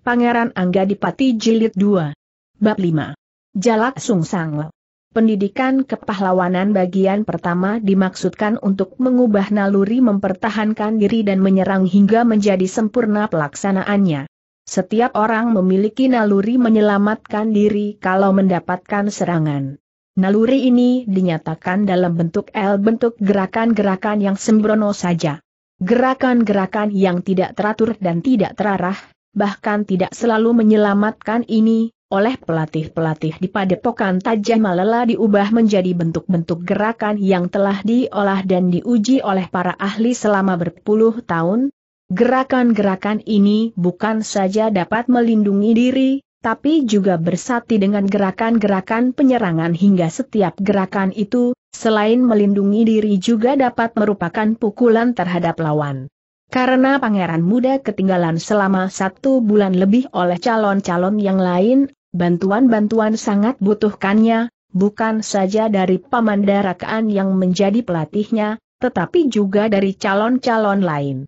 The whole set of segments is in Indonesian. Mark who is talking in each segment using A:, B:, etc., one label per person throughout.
A: Pangeran Angga Dipati Jilid 2. Bab 5. Jalak Sungsang. Pendidikan kepahlawanan bagian pertama dimaksudkan untuk mengubah naluri mempertahankan diri dan menyerang hingga menjadi sempurna pelaksanaannya. Setiap orang memiliki naluri menyelamatkan diri kalau mendapatkan serangan. Naluri ini dinyatakan dalam bentuk L bentuk gerakan-gerakan yang sembrono saja. Gerakan-gerakan yang tidak teratur dan tidak terarah, bahkan tidak selalu menyelamatkan ini, oleh pelatih-pelatih di padepokan tajam malela diubah menjadi bentuk-bentuk gerakan yang telah diolah dan diuji oleh para ahli selama berpuluh tahun. Gerakan-gerakan ini bukan saja dapat melindungi diri, tapi juga bersati dengan gerakan-gerakan penyerangan hingga setiap gerakan itu, selain melindungi diri juga dapat merupakan pukulan terhadap lawan. Karena pangeran muda ketinggalan selama satu bulan lebih oleh calon-calon yang lain, bantuan-bantuan sangat butuhkannya, bukan saja dari Paman Darakaan yang menjadi pelatihnya, tetapi juga dari calon-calon lain.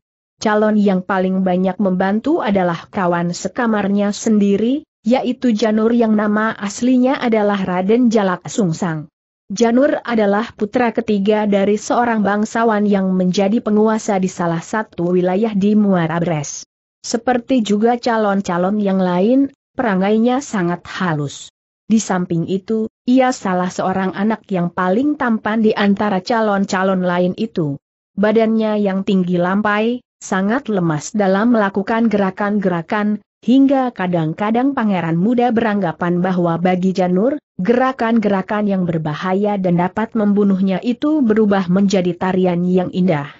A: Calon yang paling banyak membantu adalah kawan sekamarnya sendiri, yaitu Janur yang nama aslinya adalah Raden Jalak Sungsang. Janur adalah putra ketiga dari seorang bangsawan yang menjadi penguasa di salah satu wilayah di Muara Bres. Seperti juga calon-calon yang lain, perangainya sangat halus. Di samping itu, ia salah seorang anak yang paling tampan di antara calon-calon lain itu. Badannya yang tinggi lampai, sangat lemas dalam melakukan gerakan-gerakan, hingga kadang-kadang pangeran muda beranggapan bahwa bagi Janur, Gerakan-gerakan yang berbahaya dan dapat membunuhnya itu berubah menjadi tarian yang indah.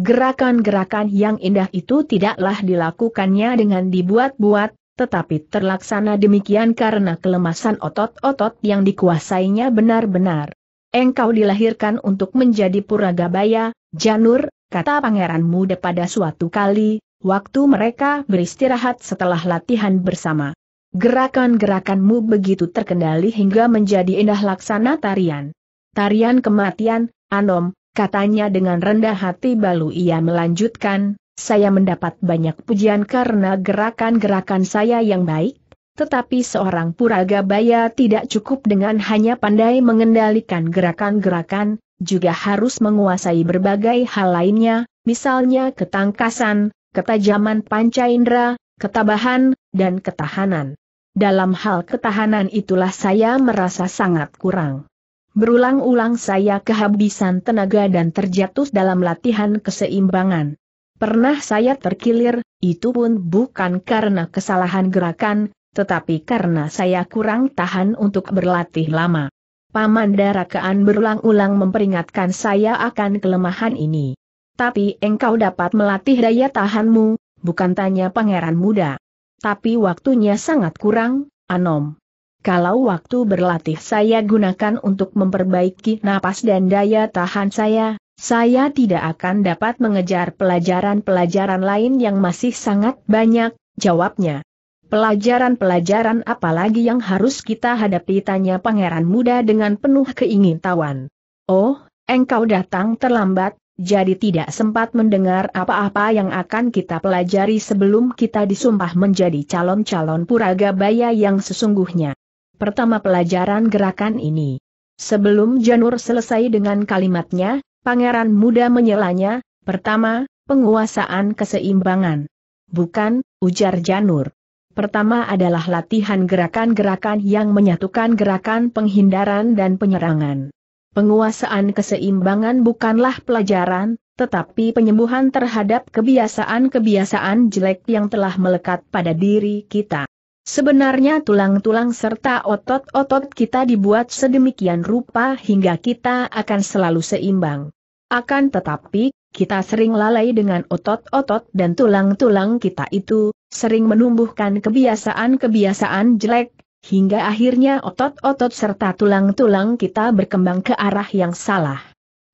A: Gerakan-gerakan yang indah itu tidaklah dilakukannya dengan dibuat-buat, tetapi terlaksana demikian karena kelemasan otot-otot yang dikuasainya benar-benar. Engkau dilahirkan untuk menjadi puragabaya, Janur, kata pangeran muda pada suatu kali, waktu mereka beristirahat setelah latihan bersama. Gerakan-gerakanmu begitu terkendali hingga menjadi indah laksana tarian. Tarian kematian, Anom, katanya dengan rendah hati balu ia melanjutkan, saya mendapat banyak pujian karena gerakan-gerakan saya yang baik, tetapi seorang puraga puragabaya tidak cukup dengan hanya pandai mengendalikan gerakan-gerakan, juga harus menguasai berbagai hal lainnya, misalnya ketangkasan, ketajaman panca indera, ketabahan, dan ketahanan. Dalam hal ketahanan itulah saya merasa sangat kurang. Berulang-ulang saya kehabisan tenaga dan terjatuh dalam latihan keseimbangan. Pernah saya terkilir, itu pun bukan karena kesalahan gerakan, tetapi karena saya kurang tahan untuk berlatih lama. Paman Darakaan berulang-ulang memperingatkan saya akan kelemahan ini. Tapi engkau dapat melatih daya tahanmu, bukan tanya pangeran muda. Tapi waktunya sangat kurang, Anom. Kalau waktu berlatih saya gunakan untuk memperbaiki napas dan daya tahan saya, saya tidak akan dapat mengejar pelajaran-pelajaran lain yang masih sangat banyak, jawabnya. Pelajaran-pelajaran apalagi yang harus kita hadapi tanya pangeran muda dengan penuh keingintahuan. Oh, engkau datang terlambat, jadi tidak sempat mendengar apa-apa yang akan kita pelajari sebelum kita disumpah menjadi calon-calon puraga baya yang sesungguhnya. Pertama pelajaran gerakan ini. Sebelum Janur selesai dengan kalimatnya, pangeran muda menyelanya, pertama, penguasaan keseimbangan. Bukan, ujar Janur. Pertama adalah latihan gerakan-gerakan yang menyatukan gerakan penghindaran dan penyerangan. Penguasaan keseimbangan bukanlah pelajaran, tetapi penyembuhan terhadap kebiasaan-kebiasaan jelek yang telah melekat pada diri kita. Sebenarnya tulang-tulang serta otot-otot kita dibuat sedemikian rupa hingga kita akan selalu seimbang. Akan tetapi, kita sering lalai dengan otot-otot dan tulang-tulang kita itu, sering menumbuhkan kebiasaan-kebiasaan jelek, hingga akhirnya otot-otot serta tulang-tulang kita berkembang ke arah yang salah.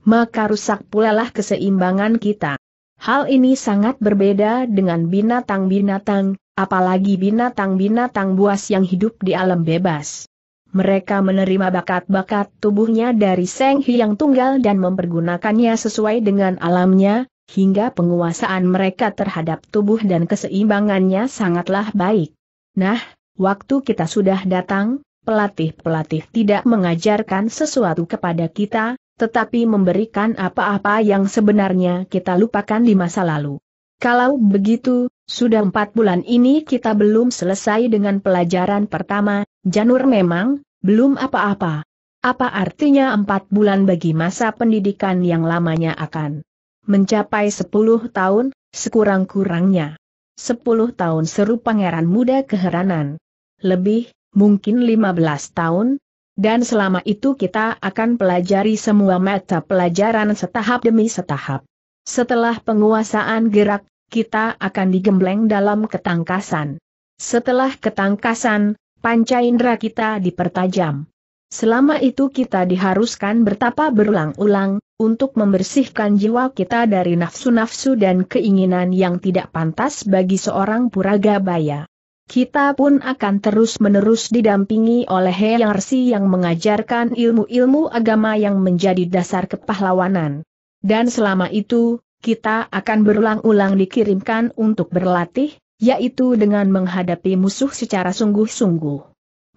A: Maka rusak pula lah keseimbangan kita. Hal ini sangat berbeda dengan binatang-binatang, apalagi binatang-binatang buas yang hidup di alam bebas. Mereka menerima bakat-bakat tubuhnya dari Seng Hyang Tunggal dan mempergunakannya sesuai dengan alamnya, hingga penguasaan mereka terhadap tubuh dan keseimbangannya sangatlah baik. Nah, Waktu kita sudah datang, pelatih-pelatih tidak mengajarkan sesuatu kepada kita, tetapi memberikan apa-apa yang sebenarnya kita lupakan di masa lalu. Kalau begitu, sudah empat bulan ini kita belum selesai dengan pelajaran pertama, Janur memang, belum apa-apa. Apa artinya empat bulan bagi masa pendidikan yang lamanya akan mencapai sepuluh tahun, sekurang-kurangnya. Sepuluh tahun seru pangeran muda keheranan lebih, mungkin 15 tahun, dan selama itu kita akan pelajari semua mata pelajaran setahap demi setahap. Setelah penguasaan gerak, kita akan digembleng dalam ketangkasan. Setelah ketangkasan, panca indera kita dipertajam. Selama itu kita diharuskan bertapa berulang-ulang, untuk membersihkan jiwa kita dari nafsu-nafsu dan keinginan yang tidak pantas bagi seorang puraga baya. Kita pun akan terus-menerus didampingi oleh Yang Resi yang mengajarkan ilmu-ilmu agama yang menjadi dasar kepahlawanan. Dan selama itu, kita akan berulang-ulang dikirimkan untuk berlatih, yaitu dengan menghadapi musuh secara sungguh-sungguh.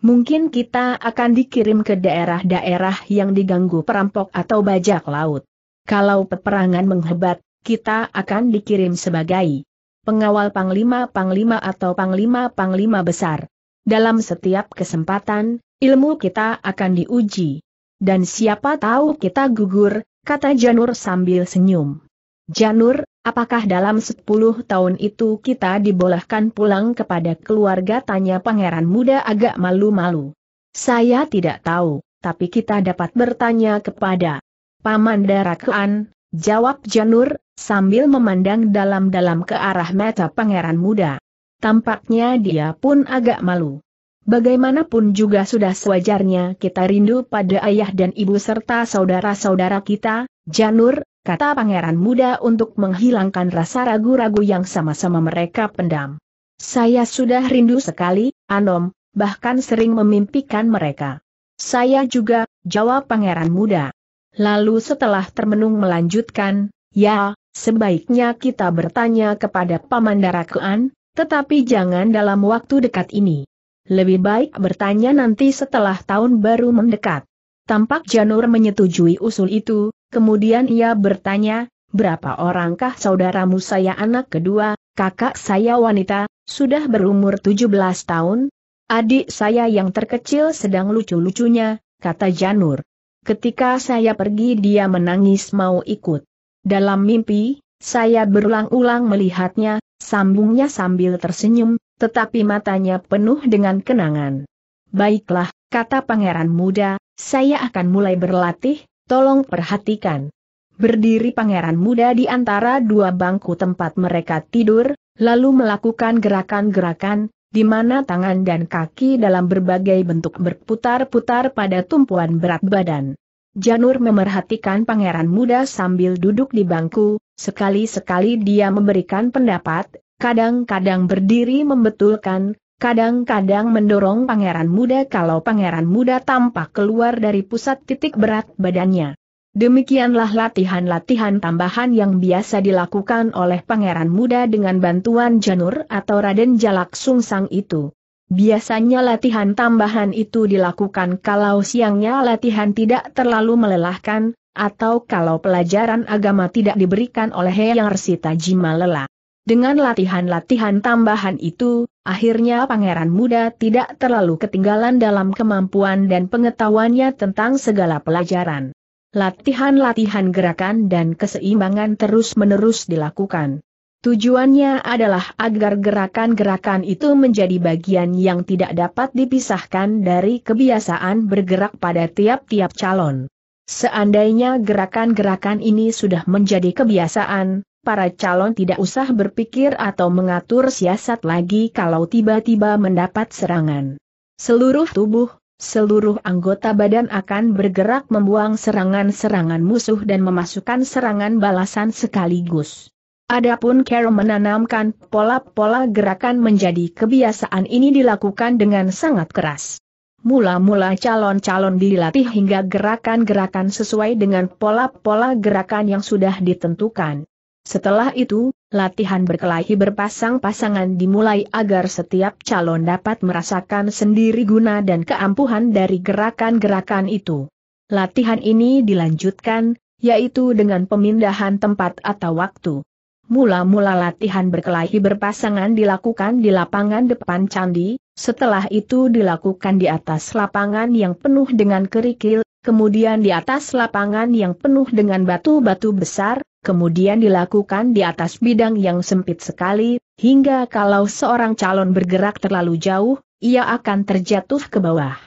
A: Mungkin kita akan dikirim ke daerah-daerah yang diganggu perampok atau bajak laut. Kalau peperangan menghebat, kita akan dikirim sebagai pengawal panglima-panglima atau panglima-panglima besar. Dalam setiap kesempatan, ilmu kita akan diuji. Dan siapa tahu kita gugur, kata Janur sambil senyum. Janur, apakah dalam 10 tahun itu kita dibolehkan pulang kepada keluarga tanya pangeran muda agak malu-malu. Saya tidak tahu, tapi kita dapat bertanya kepada Paman Darakuan, jawab Janur, sambil memandang dalam-dalam ke arah mata pangeran muda. Tampaknya dia pun agak malu. Bagaimanapun juga sudah sewajarnya kita rindu pada ayah dan ibu serta saudara-saudara kita, Janur, kata pangeran muda untuk menghilangkan rasa ragu-ragu yang sama-sama mereka pendam. Saya sudah rindu sekali, Anom, bahkan sering memimpikan mereka. Saya juga, jawab pangeran muda. Lalu setelah termenung melanjutkan, ya, Sebaiknya kita bertanya kepada Paman Darakuan, tetapi jangan dalam waktu dekat ini. Lebih baik bertanya nanti setelah tahun baru mendekat. Tampak Janur menyetujui usul itu, kemudian ia bertanya, berapa orangkah saudaramu saya anak kedua, kakak saya wanita, sudah berumur 17 tahun? Adik saya yang terkecil sedang lucu-lucunya, kata Janur. Ketika saya pergi dia menangis mau ikut. Dalam mimpi, saya berulang-ulang melihatnya, sambungnya sambil tersenyum, tetapi matanya penuh dengan kenangan. Baiklah, kata pangeran muda, saya akan mulai berlatih, tolong perhatikan. Berdiri pangeran muda di antara dua bangku tempat mereka tidur, lalu melakukan gerakan-gerakan, di mana tangan dan kaki dalam berbagai bentuk berputar-putar pada tumpuan berat badan. Janur memerhatikan pangeran muda sambil duduk di bangku, sekali-sekali dia memberikan pendapat, kadang-kadang berdiri membetulkan, kadang-kadang mendorong pangeran muda kalau pangeran muda tampak keluar dari pusat titik berat badannya. Demikianlah latihan-latihan tambahan yang biasa dilakukan oleh pangeran muda dengan bantuan janur atau Raden Jalak Sungsang itu. Biasanya latihan tambahan itu dilakukan kalau siangnya latihan tidak terlalu melelahkan, atau kalau pelajaran agama tidak diberikan oleh Yang Resita Jima lelah. Dengan latihan-latihan tambahan itu, akhirnya pangeran muda tidak terlalu ketinggalan dalam kemampuan dan pengetahuannya tentang segala pelajaran. Latihan-latihan gerakan dan keseimbangan terus-menerus dilakukan. Tujuannya adalah agar gerakan-gerakan itu menjadi bagian yang tidak dapat dipisahkan dari kebiasaan bergerak pada tiap-tiap calon. Seandainya gerakan-gerakan ini sudah menjadi kebiasaan, para calon tidak usah berpikir atau mengatur siasat lagi kalau tiba-tiba mendapat serangan. Seluruh tubuh, seluruh anggota badan akan bergerak membuang serangan-serangan musuh dan memasukkan serangan balasan sekaligus. Adapun Carol menanamkan pola-pola gerakan menjadi kebiasaan ini dilakukan dengan sangat keras. Mula-mula calon-calon dilatih hingga gerakan-gerakan sesuai dengan pola-pola gerakan yang sudah ditentukan. Setelah itu, latihan berkelahi berpasang-pasangan dimulai agar setiap calon dapat merasakan sendiri guna dan keampuhan dari gerakan-gerakan itu. Latihan ini dilanjutkan, yaitu dengan pemindahan tempat atau waktu. Mula-mula latihan berkelahi berpasangan dilakukan di lapangan depan candi, setelah itu dilakukan di atas lapangan yang penuh dengan kerikil, kemudian di atas lapangan yang penuh dengan batu-batu besar, kemudian dilakukan di atas bidang yang sempit sekali, hingga kalau seorang calon bergerak terlalu jauh, ia akan terjatuh ke bawah.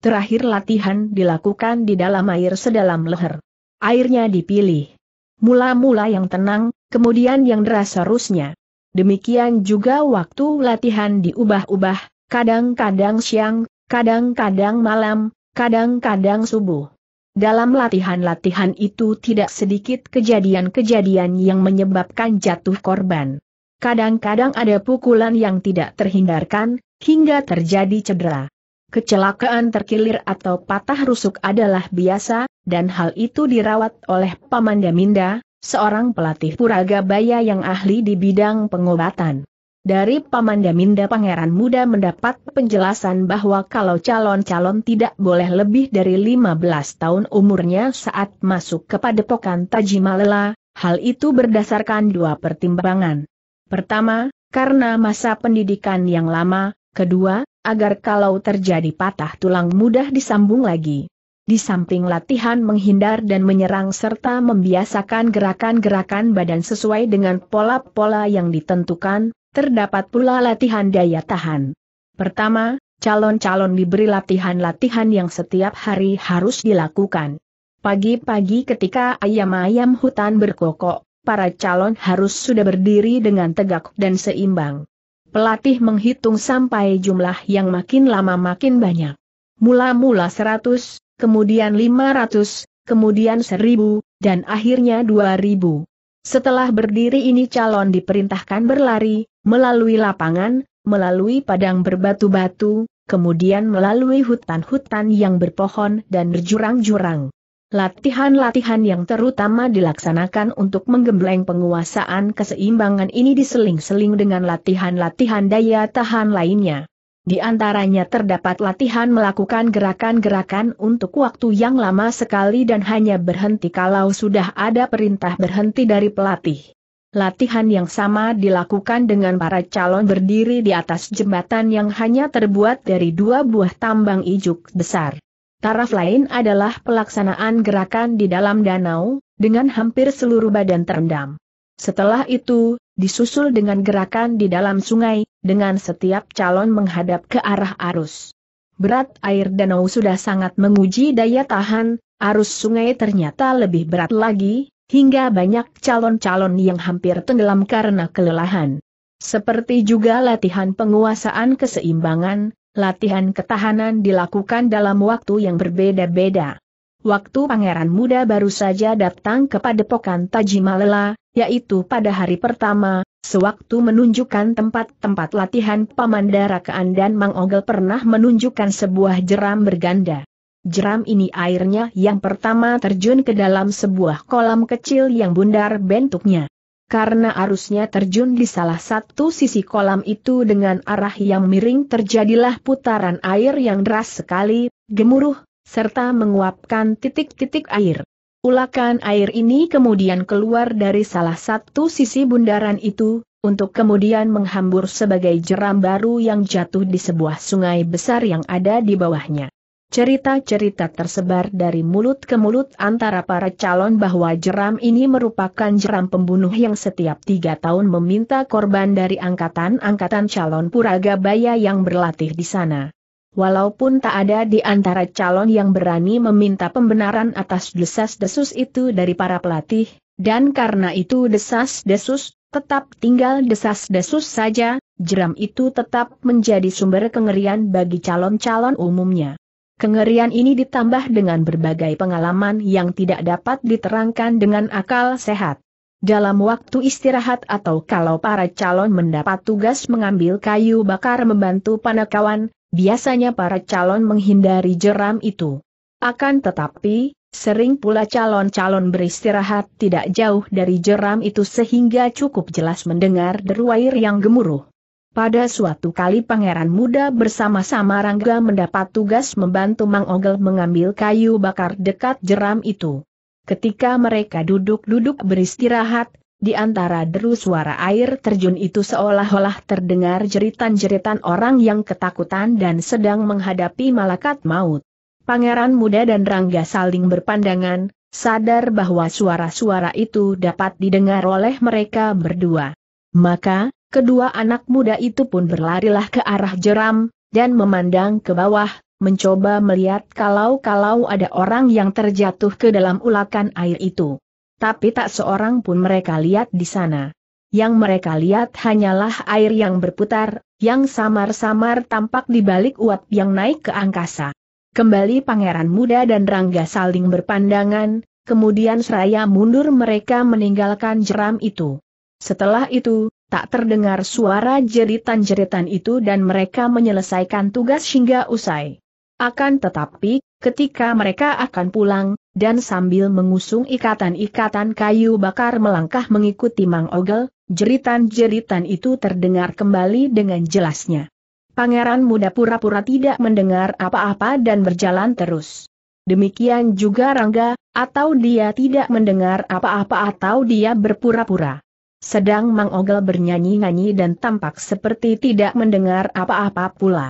A: Terakhir latihan dilakukan di dalam air sedalam leher. Airnya dipilih. Mula-mula yang tenang, kemudian yang deras harusnya. Demikian juga waktu latihan diubah-ubah, kadang-kadang siang, kadang-kadang malam, kadang-kadang subuh. Dalam latihan-latihan itu tidak sedikit kejadian-kejadian yang menyebabkan jatuh korban. Kadang-kadang ada pukulan yang tidak terhindarkan, hingga terjadi cedera. Kecelakaan terkilir atau patah rusuk adalah biasa, dan hal itu dirawat oleh Paman Minda, seorang pelatih Puragabaya yang ahli di bidang pengobatan. Dari Paman Daminda Pangeran Muda mendapat penjelasan bahwa kalau calon-calon tidak boleh lebih dari 15 tahun umurnya saat masuk ke padepokan Tajimalela, hal itu berdasarkan dua pertimbangan. Pertama, karena masa pendidikan yang lama, kedua, agar kalau terjadi patah tulang mudah disambung lagi. Di samping latihan menghindar dan menyerang serta membiasakan gerakan-gerakan badan sesuai dengan pola-pola yang ditentukan, terdapat pula latihan daya tahan. Pertama, calon-calon diberi latihan-latihan yang setiap hari harus dilakukan. Pagi-pagi ketika ayam-ayam hutan berkokok, para calon harus sudah berdiri dengan tegak dan seimbang. Pelatih menghitung sampai jumlah yang makin lama makin banyak. Mula-mula 100, kemudian 500, kemudian 1000, dan akhirnya 2000. Setelah berdiri ini calon diperintahkan berlari, melalui lapangan, melalui padang berbatu-batu, kemudian melalui hutan-hutan yang berpohon dan berjurang-jurang. Latihan-latihan yang terutama dilaksanakan untuk menggembleng penguasaan keseimbangan ini diseling-seling dengan latihan-latihan daya tahan lainnya. Di antaranya terdapat latihan melakukan gerakan-gerakan untuk waktu yang lama sekali dan hanya berhenti kalau sudah ada perintah berhenti dari pelatih. Latihan yang sama dilakukan dengan para calon berdiri di atas jembatan yang hanya terbuat dari dua buah tambang ijuk besar. Taraf lain adalah pelaksanaan gerakan di dalam danau, dengan hampir seluruh badan terendam. Setelah itu, disusul dengan gerakan di dalam sungai, dengan setiap calon menghadap ke arah arus. Berat air danau sudah sangat menguji daya tahan, arus sungai ternyata lebih berat lagi, hingga banyak calon-calon yang hampir tenggelam karena kelelahan. Seperti juga latihan penguasaan keseimbangan, latihan ketahanan dilakukan dalam waktu yang berbeda-beda. Waktu pangeran muda baru saja datang kepada pokan Tajimalela, yaitu pada hari pertama, Sewaktu menunjukkan tempat-tempat latihan Pamandarakaan dan Mang Ogel pernah menunjukkan sebuah jeram berganda. Jeram ini airnya yang pertama terjun ke dalam sebuah kolam kecil yang bundar bentuknya. Karena arusnya terjun di salah satu sisi kolam itu dengan arah yang miring terjadilah putaran air yang deras sekali, gemuruh, serta menguapkan titik-titik air. Ulakan air ini kemudian keluar dari salah satu sisi bundaran itu, untuk kemudian menghambur sebagai jeram baru yang jatuh di sebuah sungai besar yang ada di bawahnya. Cerita-cerita tersebar dari mulut ke mulut antara para calon bahwa jeram ini merupakan jeram pembunuh yang setiap tiga tahun meminta korban dari angkatan-angkatan calon Puragabaya yang berlatih di sana. Walaupun tak ada di antara calon yang berani meminta pembenaran atas desas-desus itu dari para pelatih, dan karena itu desas-desus, tetap tinggal desas-desus saja, jeram itu tetap menjadi sumber kengerian bagi calon-calon umumnya. Kengerian ini ditambah dengan berbagai pengalaman yang tidak dapat diterangkan dengan akal sehat. Dalam waktu istirahat atau kalau para calon mendapat tugas mengambil kayu bakar membantu panakawan, biasanya para calon menghindari jeram itu. Akan tetapi, sering pula calon-calon beristirahat tidak jauh dari jeram itu sehingga cukup jelas mendengar deru air yang gemuruh. Pada suatu kali pangeran muda bersama-sama Rangga mendapat tugas membantu Mang Ogel mengambil kayu bakar dekat jeram itu. Ketika mereka duduk-duduk beristirahat, di antara deru suara air terjun itu seolah-olah terdengar jeritan-jeritan orang yang ketakutan dan sedang menghadapi malaikat maut. Pangeran muda dan Rangga saling berpandangan, sadar bahwa suara-suara itu dapat didengar oleh mereka berdua. Maka, kedua anak muda itu pun berlarilah ke arah jeram, dan memandang ke bawah, mencoba melihat kalau-kalau ada orang yang terjatuh ke dalam ulakan air itu tapi tak seorang pun mereka lihat di sana. Yang mereka lihat hanyalah air yang berputar, yang samar-samar tampak di balik uap yang naik ke angkasa. Kembali pangeran muda dan Rangga saling berpandangan, kemudian seraya mundur mereka meninggalkan jeram itu. Setelah itu, tak terdengar suara jeritan-jeritan itu dan mereka menyelesaikan tugas hingga usai. Akan tetapi, ketika mereka akan pulang, dan sambil mengusung ikatan-ikatan kayu bakar melangkah mengikuti Mang Ogel, jeritan-jeritan itu terdengar kembali dengan jelasnya. Pangeran muda pura-pura tidak mendengar apa-apa dan berjalan terus. Demikian juga Rangga, atau dia tidak mendengar apa-apa atau dia berpura-pura. Sedang Mang Ogel bernyanyi-nyanyi dan tampak seperti tidak mendengar apa-apa pula.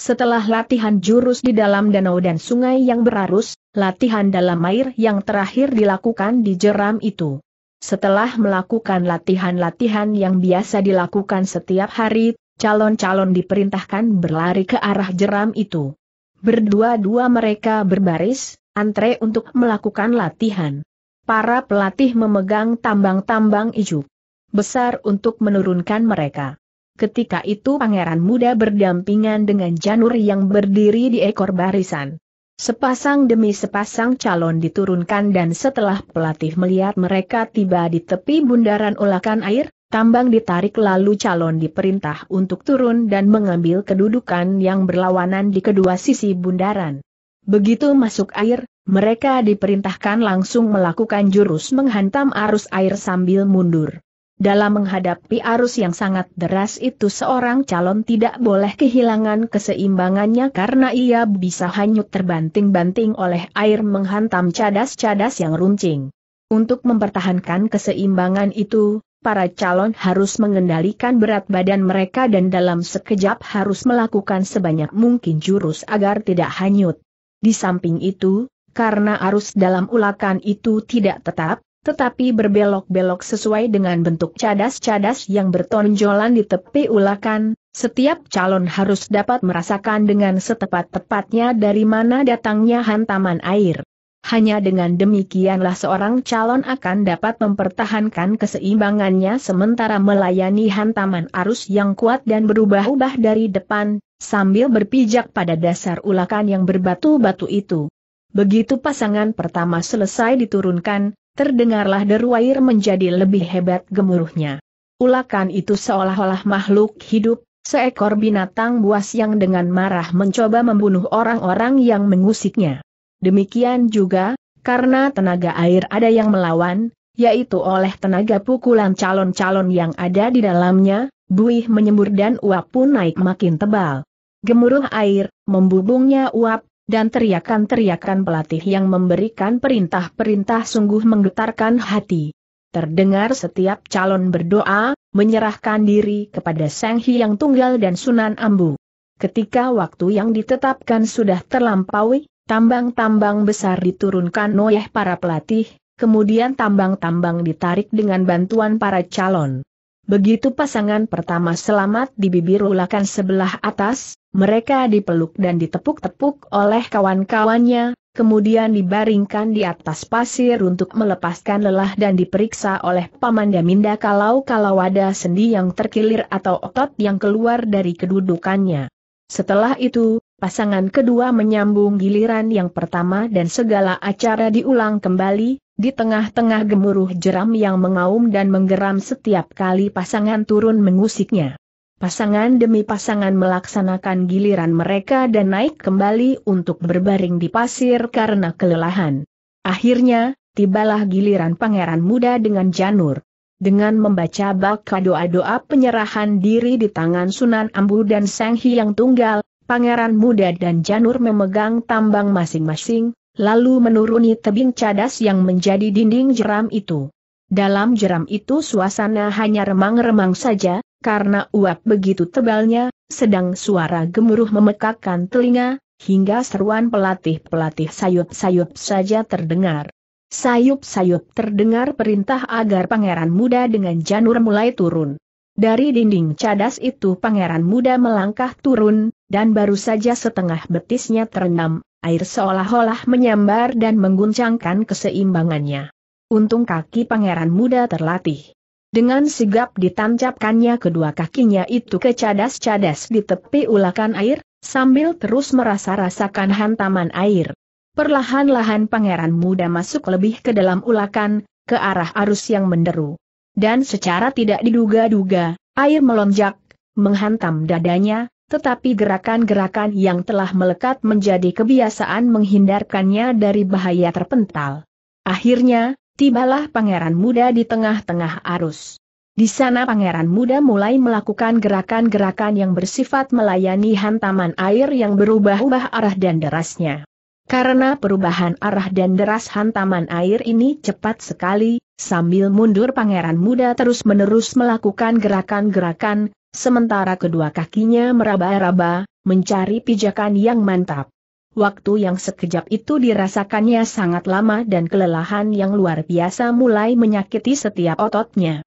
A: Setelah latihan jurus di dalam danau dan sungai yang berarus, latihan dalam air yang terakhir dilakukan di jeram itu. Setelah melakukan latihan-latihan yang biasa dilakukan setiap hari, calon-calon diperintahkan berlari ke arah jeram itu. Berdua-dua mereka berbaris, antre untuk melakukan latihan. Para pelatih memegang tambang-tambang ijuk besar untuk menurunkan mereka. Ketika itu pangeran muda berdampingan dengan janur yang berdiri di ekor barisan. Sepasang demi sepasang calon diturunkan dan setelah pelatih melihat mereka tiba di tepi bundaran ulakan air, tambang ditarik lalu calon diperintah untuk turun dan mengambil kedudukan yang berlawanan di kedua sisi bundaran. Begitu masuk air, mereka diperintahkan langsung melakukan jurus menghantam arus air sambil mundur. Dalam menghadapi arus yang sangat deras itu seorang calon tidak boleh kehilangan keseimbangannya karena ia bisa hanyut terbanting-banting oleh air menghantam cadas-cadas yang runcing. Untuk mempertahankan keseimbangan itu, para calon harus mengendalikan berat badan mereka dan dalam sekejap harus melakukan sebanyak mungkin jurus agar tidak hanyut. Di samping itu, karena arus dalam ulakan itu tidak tetap, tetapi berbelok-belok sesuai dengan bentuk cadas-cadas yang bertonjolan di tepi ulakan, setiap calon harus dapat merasakan dengan setepat-tepatnya dari mana datangnya hantaman air. Hanya dengan demikianlah seorang calon akan dapat mempertahankan keseimbangannya sementara melayani hantaman arus yang kuat dan berubah-ubah dari depan, sambil berpijak pada dasar ulakan yang berbatu-batu itu. Begitu pasangan pertama selesai diturunkan, Terdengarlah deru air menjadi lebih hebat gemuruhnya. Ulakan itu seolah-olah makhluk hidup, seekor binatang buas yang dengan marah mencoba membunuh orang-orang yang mengusiknya. Demikian juga, karena tenaga air ada yang melawan, yaitu oleh tenaga pukulan calon-calon yang ada di dalamnya, buih menyembur dan uap pun naik makin tebal. Gemuruh air, membubungnya uap, dan teriakan-teriakan pelatih yang memberikan perintah-perintah sungguh menggetarkan hati. Terdengar setiap calon berdoa, menyerahkan diri kepada Sang Hyang Tunggal dan Sunan Ambu. Ketika waktu yang ditetapkan sudah terlampaui, tambang-tambang besar diturunkan oleh para pelatih, kemudian tambang-tambang ditarik dengan bantuan para calon. Begitu pasangan pertama selamat di bibir ulakan sebelah atas, mereka dipeluk dan ditepuk-tepuk oleh kawan-kawannya, kemudian dibaringkan di atas pasir untuk melepaskan lelah dan diperiksa oleh Paman Daminda kalau-kalau ada sendi yang terkilir atau otot yang keluar dari kedudukannya. Setelah itu, pasangan kedua menyambung giliran yang pertama dan segala acara diulang kembali, di tengah-tengah gemuruh jeram yang mengaum dan menggeram setiap kali pasangan turun mengusiknya. Pasangan demi pasangan melaksanakan giliran mereka dan naik kembali untuk berbaring di pasir karena kelelahan. Akhirnya, tibalah giliran pangeran muda dengan janur. Dengan membaca baka doa-doa penyerahan diri di tangan Sunan Ambu dan Sang Hyang Tunggal, pangeran muda dan janur memegang tambang masing-masing, lalu menuruni tebing cadas yang menjadi dinding jeram itu. Dalam jeram itu suasana hanya remang-remang saja, karena uap begitu tebalnya, sedang suara gemuruh memekakkan telinga, hingga seruan pelatih-pelatih sayup-sayup saja terdengar. Sayup-sayup terdengar perintah agar pangeran muda dengan janur mulai turun. Dari dinding cadas itu pangeran muda melangkah turun, dan baru saja setengah betisnya terendam, Air seolah-olah menyambar dan mengguncangkan keseimbangannya. Untung kaki pangeran muda terlatih. Dengan sigap ditancapkannya kedua kakinya itu ke cadas-cadas di tepi ulakan air, sambil terus merasa-rasakan hantaman air. Perlahan-lahan pangeran muda masuk lebih ke dalam ulakan, ke arah arus yang menderu. Dan secara tidak diduga-duga, air melonjak, menghantam dadanya, tetapi gerakan-gerakan yang telah melekat menjadi kebiasaan menghindarkannya dari bahaya terpental. Akhirnya, tibalah pangeran muda di tengah-tengah arus. Di sana pangeran muda mulai melakukan gerakan-gerakan yang bersifat melayani hantaman air yang berubah-ubah arah dan derasnya. Karena perubahan arah dan deras hantaman air ini cepat sekali, sambil mundur pangeran muda terus-menerus melakukan gerakan-gerakan, Sementara kedua kakinya meraba-raba, mencari pijakan yang mantap. Waktu yang sekejap itu dirasakannya sangat lama dan kelelahan yang luar biasa mulai menyakiti setiap ototnya.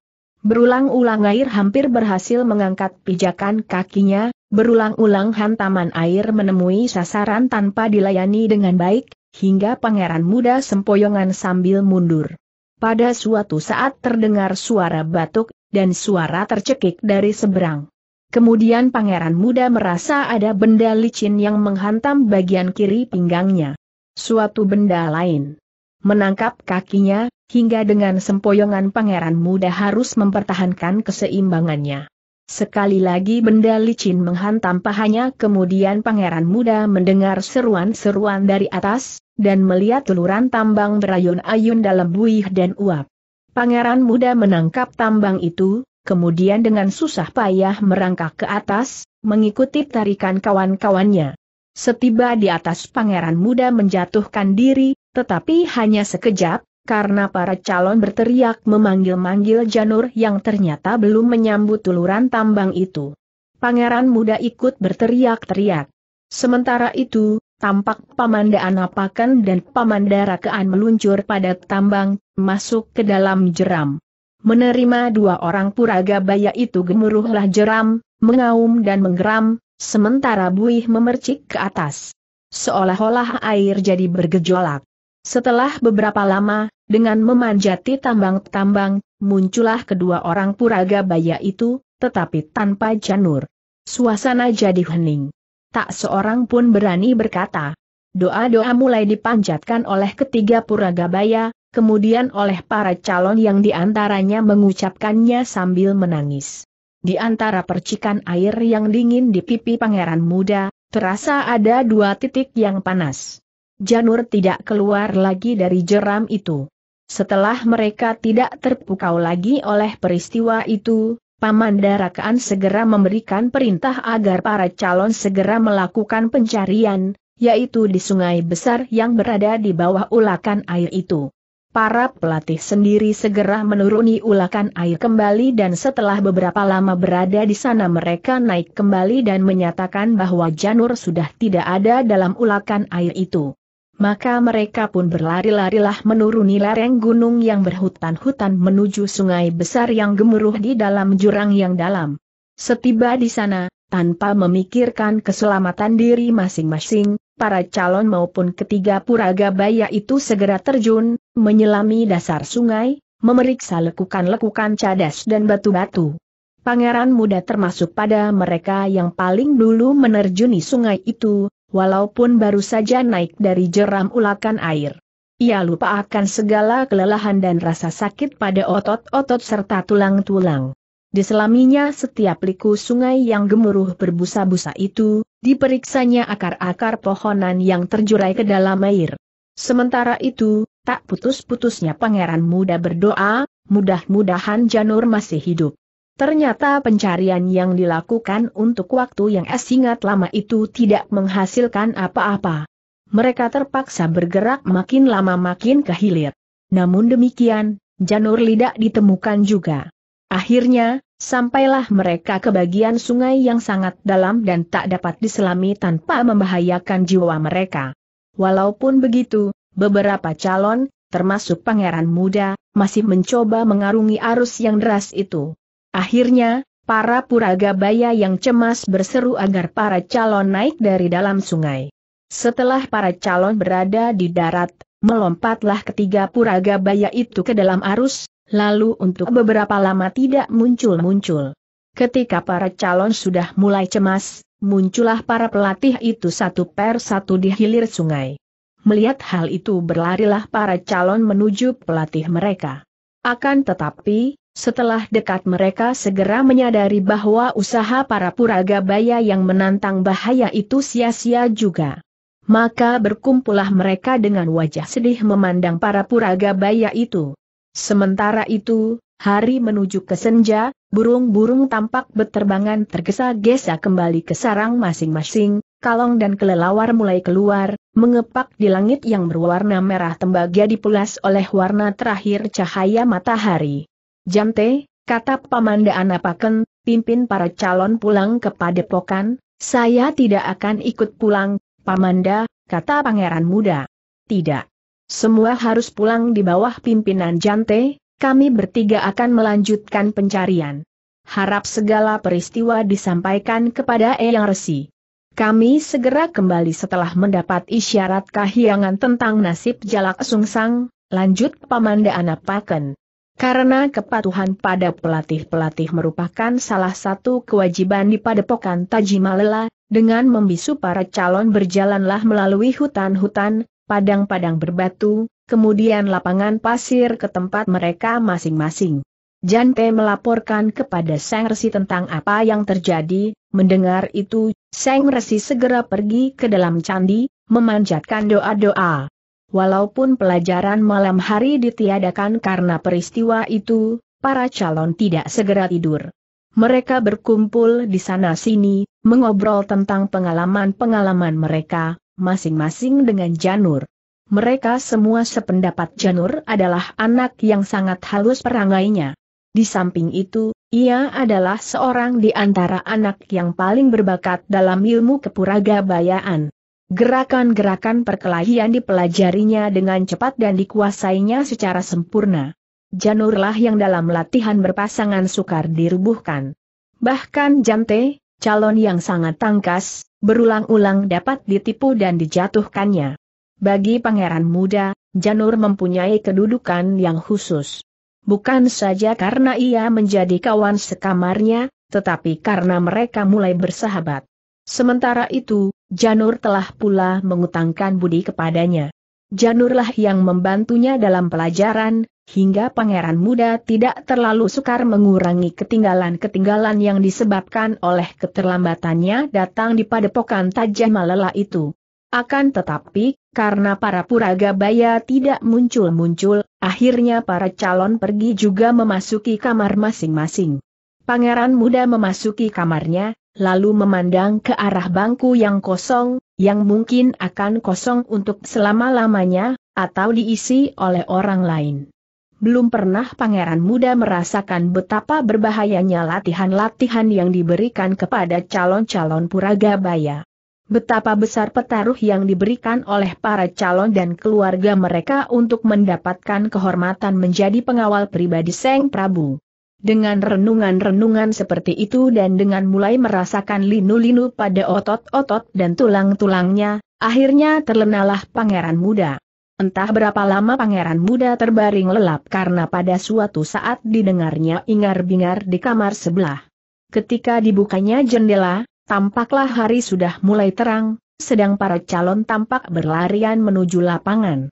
A: Berulang-ulang air hampir berhasil mengangkat pijakan kakinya, berulang-ulang hantaman air menemui sasaran tanpa dilayani dengan baik, hingga pangeran muda sempoyongan sambil mundur. Pada suatu saat terdengar suara batuk, dan suara tercekik dari seberang. Kemudian pangeran muda merasa ada benda licin yang menghantam bagian kiri pinggangnya. Suatu benda lain. Menangkap kakinya, hingga dengan sempoyongan pangeran muda harus mempertahankan keseimbangannya. Sekali lagi benda licin menghantam pahanya kemudian pangeran muda mendengar seruan-seruan dari atas, dan melihat uluran tambang berayun-ayun dalam buih dan uap. Pangeran muda menangkap tambang itu, kemudian dengan susah payah merangkak ke atas, mengikuti tarikan kawan-kawannya. Setiba di atas pangeran muda menjatuhkan diri, tetapi hanya sekejap, karena para calon berteriak memanggil-manggil Janur yang ternyata belum menyambut tuluran tambang itu. Pangeran muda ikut berteriak-teriak. Sementara itu, Tampak Pamandaan Apakan dan Pamandarakaan meluncur pada tambang, masuk ke dalam jeram. Menerima dua orang puraga baya itu gemuruhlah jeram, mengaum dan menggeram, sementara buih memercik ke atas. Seolah-olah air jadi bergejolak. Setelah beberapa lama, dengan memanjati tambang-tambang, muncullah kedua orang puraga baya itu, tetapi tanpa janur. Suasana jadi hening tak seorang pun berani berkata. Doa-doa mulai dipanjatkan oleh ketiga Puragabaya, kemudian oleh para calon yang diantaranya mengucapkannya sambil menangis. Di antara percikan air yang dingin di pipi pangeran muda, terasa ada dua titik yang panas. Janur tidak keluar lagi dari jeram itu. Setelah mereka tidak terpukau lagi oleh peristiwa itu, Paman Darakaan segera memberikan perintah agar para calon segera melakukan pencarian, yaitu di sungai besar yang berada di bawah ulakan air itu. Para pelatih sendiri segera menuruni ulakan air kembali dan setelah beberapa lama berada di sana mereka naik kembali dan menyatakan bahwa Janur sudah tidak ada dalam ulakan air itu. Maka mereka pun berlari-larilah menuruni lereng gunung yang berhutan-hutan menuju sungai besar yang gemuruh di dalam jurang yang dalam. Setiba di sana, tanpa memikirkan keselamatan diri masing-masing, para calon maupun ketiga puraga bayi itu segera terjun, menyelami dasar sungai, memeriksa lekukan-lekukan cadas dan batu-batu. Pangeran muda termasuk pada mereka yang paling dulu menerjuni sungai itu, walaupun baru saja naik dari jeram ulakan air. Ia lupa akan segala kelelahan dan rasa sakit pada otot-otot serta tulang-tulang. Diselaminya setiap liku sungai yang gemuruh berbusa-busa itu, diperiksanya akar-akar pohonan yang terjurai ke dalam air. Sementara itu, tak putus-putusnya pangeran muda berdoa, mudah-mudahan Janur masih hidup. Ternyata pencarian yang dilakukan untuk waktu yang singkat lama itu tidak menghasilkan apa-apa. Mereka terpaksa bergerak makin lama makin ke hilir. Namun demikian, janur lidah ditemukan juga. Akhirnya, sampailah mereka ke bagian sungai yang sangat dalam dan tak dapat diselami tanpa membahayakan jiwa mereka. Walaupun begitu, beberapa calon, termasuk pangeran muda, masih mencoba mengarungi arus yang deras itu. Akhirnya, para puraga puragabaya yang cemas berseru agar para calon naik dari dalam sungai. Setelah para calon berada di darat, melompatlah ketiga puraga puragabaya itu ke dalam arus, lalu untuk beberapa lama tidak muncul-muncul. Ketika para calon sudah mulai cemas, muncullah para pelatih itu satu per satu di hilir sungai. Melihat hal itu berlarilah para calon menuju pelatih mereka. Akan tetapi, setelah dekat mereka segera menyadari bahwa usaha para puraga puragabaya yang menantang bahaya itu sia-sia juga. Maka berkumpullah mereka dengan wajah sedih memandang para puraga puragabaya itu. Sementara itu, hari menuju ke senja, burung-burung tampak beterbangan tergesa-gesa kembali ke sarang masing-masing, kalong dan kelelawar mulai keluar, mengepak di langit yang berwarna merah tembaga dipulas oleh warna terakhir cahaya matahari. Jamte, kata Pamanda Anapaken, pimpin para calon pulang ke padepokan, saya tidak akan ikut pulang, Pamanda, kata pangeran muda. Tidak. Semua harus pulang di bawah pimpinan Jante, kami bertiga akan melanjutkan pencarian. Harap segala peristiwa disampaikan kepada Eyang Resi. Kami segera kembali setelah mendapat isyarat kahiyangan tentang nasib Jalak Sungsang, lanjut Pamanda Anapaken. Karena kepatuhan pada pelatih-pelatih merupakan salah satu kewajiban di padepokan Tajimalela, dengan membisu para calon berjalanlah melalui hutan-hutan, padang-padang berbatu, kemudian lapangan pasir ke tempat mereka masing-masing. Jante melaporkan kepada Sang Resi tentang apa yang terjadi, mendengar itu, Sang Resi segera pergi ke dalam candi, memanjatkan doa-doa. Walaupun pelajaran malam hari ditiadakan karena peristiwa itu, para calon tidak segera tidur. Mereka berkumpul di sana-sini, mengobrol tentang pengalaman-pengalaman mereka, masing-masing dengan Janur. Mereka semua sependapat Janur adalah anak yang sangat halus perangainya. Di samping itu, ia adalah seorang di antara anak yang paling berbakat dalam ilmu kepuraga kepuragabayaan. Gerakan-gerakan perkelahian dipelajarinya dengan cepat dan dikuasainya secara sempurna. Janurlah yang dalam latihan berpasangan sukar dirubuhkan. Bahkan Jante, calon yang sangat tangkas, berulang-ulang dapat ditipu dan dijatuhkannya. Bagi pangeran muda, Janur mempunyai kedudukan yang khusus. Bukan saja karena ia menjadi kawan sekamarnya, tetapi karena mereka mulai bersahabat. Sementara itu, Janur telah pula mengutangkan budi kepadanya. Janurlah yang membantunya dalam pelajaran, hingga pangeran muda tidak terlalu sukar mengurangi ketinggalan-ketinggalan yang disebabkan oleh keterlambatannya datang di padepokan Tajam Malela itu. Akan tetapi, karena para puraga baya tidak muncul-muncul, akhirnya para calon pergi juga memasuki kamar masing-masing. Pangeran muda memasuki kamarnya, lalu memandang ke arah bangku yang kosong, yang mungkin akan kosong untuk selama-lamanya, atau diisi oleh orang lain. Belum pernah pangeran muda merasakan betapa berbahayanya latihan-latihan yang diberikan kepada calon-calon Puragabaya. Betapa besar petaruh yang diberikan oleh para calon dan keluarga mereka untuk mendapatkan kehormatan menjadi pengawal pribadi Seng Prabu. Dengan renungan-renungan seperti itu dan dengan mulai merasakan linu-linu pada otot-otot dan tulang-tulangnya, akhirnya terlenalah pangeran muda. Entah berapa lama pangeran muda terbaring lelap karena pada suatu saat didengarnya ingar-bingar di kamar sebelah. Ketika dibukanya jendela, tampaklah hari sudah mulai terang, sedang para calon tampak berlarian menuju lapangan.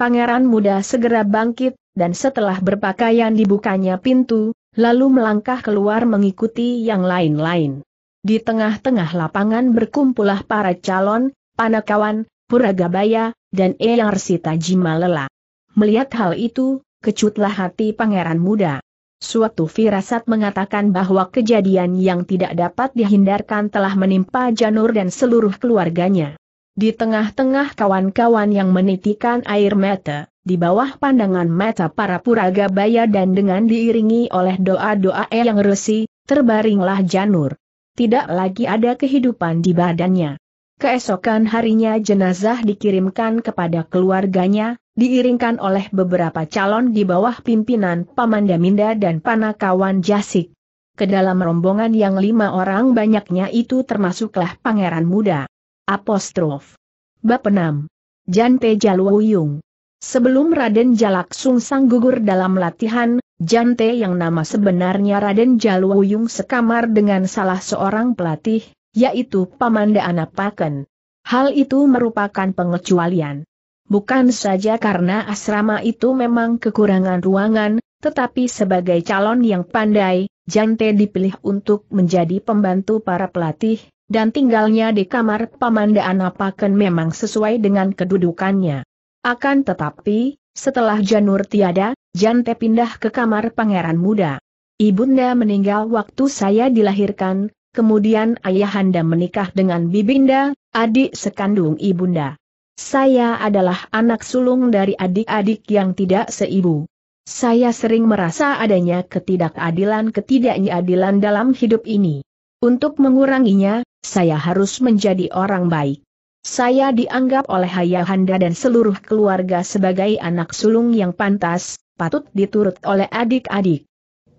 A: Pangeran muda segera bangkit, dan setelah berpakaian dibukanya pintu, lalu melangkah keluar mengikuti yang lain-lain. Di tengah-tengah lapangan berkumpulah para calon, Panakawan, Puragabaya, dan Eyang Eyarsita Jimalela. Melihat hal itu, kecutlah hati pangeran muda. Suatu firasat mengatakan bahwa kejadian yang tidak dapat dihindarkan telah menimpa Janur dan seluruh keluarganya. Di tengah-tengah kawan-kawan yang menitikan air mata, di bawah pandangan mata para puraga baya dan dengan diiringi oleh doa-doa yang resi, terbaringlah Janur. Tidak lagi ada kehidupan di badannya. Keesokan harinya jenazah dikirimkan kepada keluarganya, diiringkan oleh beberapa calon di bawah pimpinan Pamandaminda dan Panakawan Jasik. Kedalam rombongan yang lima orang banyaknya itu termasuklah pangeran muda. Apostrof. Bab 6. Jante Jaluwuyung. Sebelum Raden Jalak Sungsang gugur dalam latihan, Jante yang nama sebenarnya Raden Jaluwuyung sekamar dengan salah seorang pelatih, yaitu Pamanda Anapaken. Hal itu merupakan pengecualian. Bukan saja karena asrama itu memang kekurangan ruangan, tetapi sebagai calon yang pandai, Jante dipilih untuk menjadi pembantu para pelatih, dan tinggalnya di kamar Pamandaan apakan memang sesuai dengan kedudukannya. Akan tetapi, setelah Janur tiada, Jante pindah ke kamar pangeran muda. Ibunda meninggal waktu saya dilahirkan, kemudian ayahanda menikah dengan Bibinda, adik sekandung Ibunda. Saya adalah anak sulung dari adik-adik yang tidak seibu. Saya sering merasa adanya ketidakadilan ketidaknyadilan dalam hidup ini. Untuk menguranginya, saya harus menjadi orang baik. Saya dianggap oleh Ayahanda dan seluruh keluarga sebagai anak sulung yang pantas, patut diturut oleh adik-adik.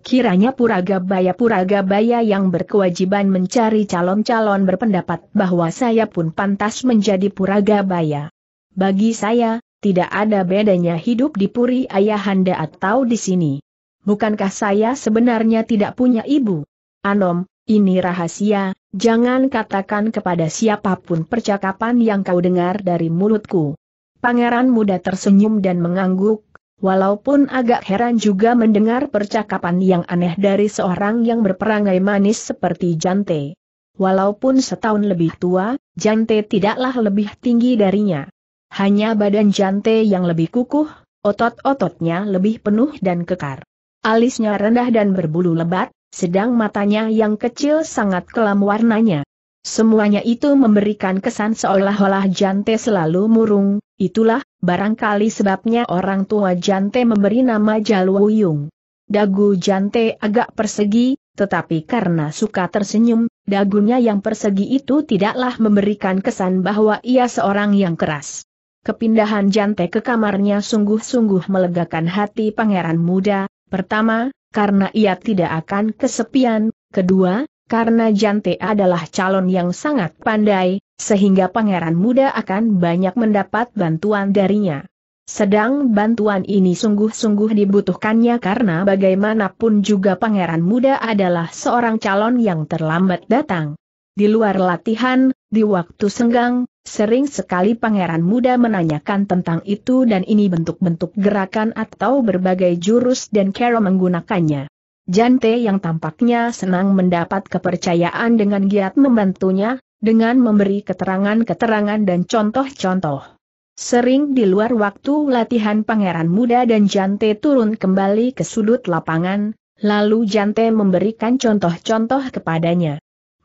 A: Kiranya puraga puraga puragabaya yang berkewajiban mencari calon-calon berpendapat bahwa saya pun pantas menjadi puraga Puragabaya. Bagi saya, tidak ada bedanya hidup di Puri Ayahanda atau di sini. Bukankah saya sebenarnya tidak punya ibu? Anom, ini rahasia, jangan katakan kepada siapapun percakapan yang kau dengar dari mulutku. Pangeran muda tersenyum dan mengangguk, walaupun agak heran juga mendengar percakapan yang aneh dari seorang yang berperangai manis seperti Jante. Walaupun setahun lebih tua, Jante tidaklah lebih tinggi darinya. Hanya badan Jante yang lebih kukuh, otot-ototnya lebih penuh dan kekar. Alisnya rendah dan berbulu lebat, sedang matanya yang kecil sangat kelam warnanya. Semuanya itu memberikan kesan seolah-olah Jante selalu murung, itulah, barangkali sebabnya orang tua Jante memberi nama Jaluyung Dagu Jante agak persegi, tetapi karena suka tersenyum, dagunya yang persegi itu tidaklah memberikan kesan bahwa ia seorang yang keras. Kepindahan Jante ke kamarnya sungguh-sungguh melegakan hati pangeran muda, pertama, karena ia tidak akan kesepian, kedua, karena Jante adalah calon yang sangat pandai, sehingga pangeran muda akan banyak mendapat bantuan darinya. Sedang bantuan ini sungguh-sungguh dibutuhkannya karena bagaimanapun juga pangeran muda adalah seorang calon yang terlambat datang. Di luar latihan, di waktu senggang, sering sekali pangeran muda menanyakan tentang itu dan ini bentuk-bentuk gerakan atau berbagai jurus dan cara menggunakannya. Jante yang tampaknya senang mendapat kepercayaan dengan giat membantunya, dengan memberi keterangan-keterangan dan contoh-contoh. Sering di luar waktu latihan pangeran muda dan Jante turun kembali ke sudut lapangan, lalu Jante memberikan contoh-contoh kepadanya.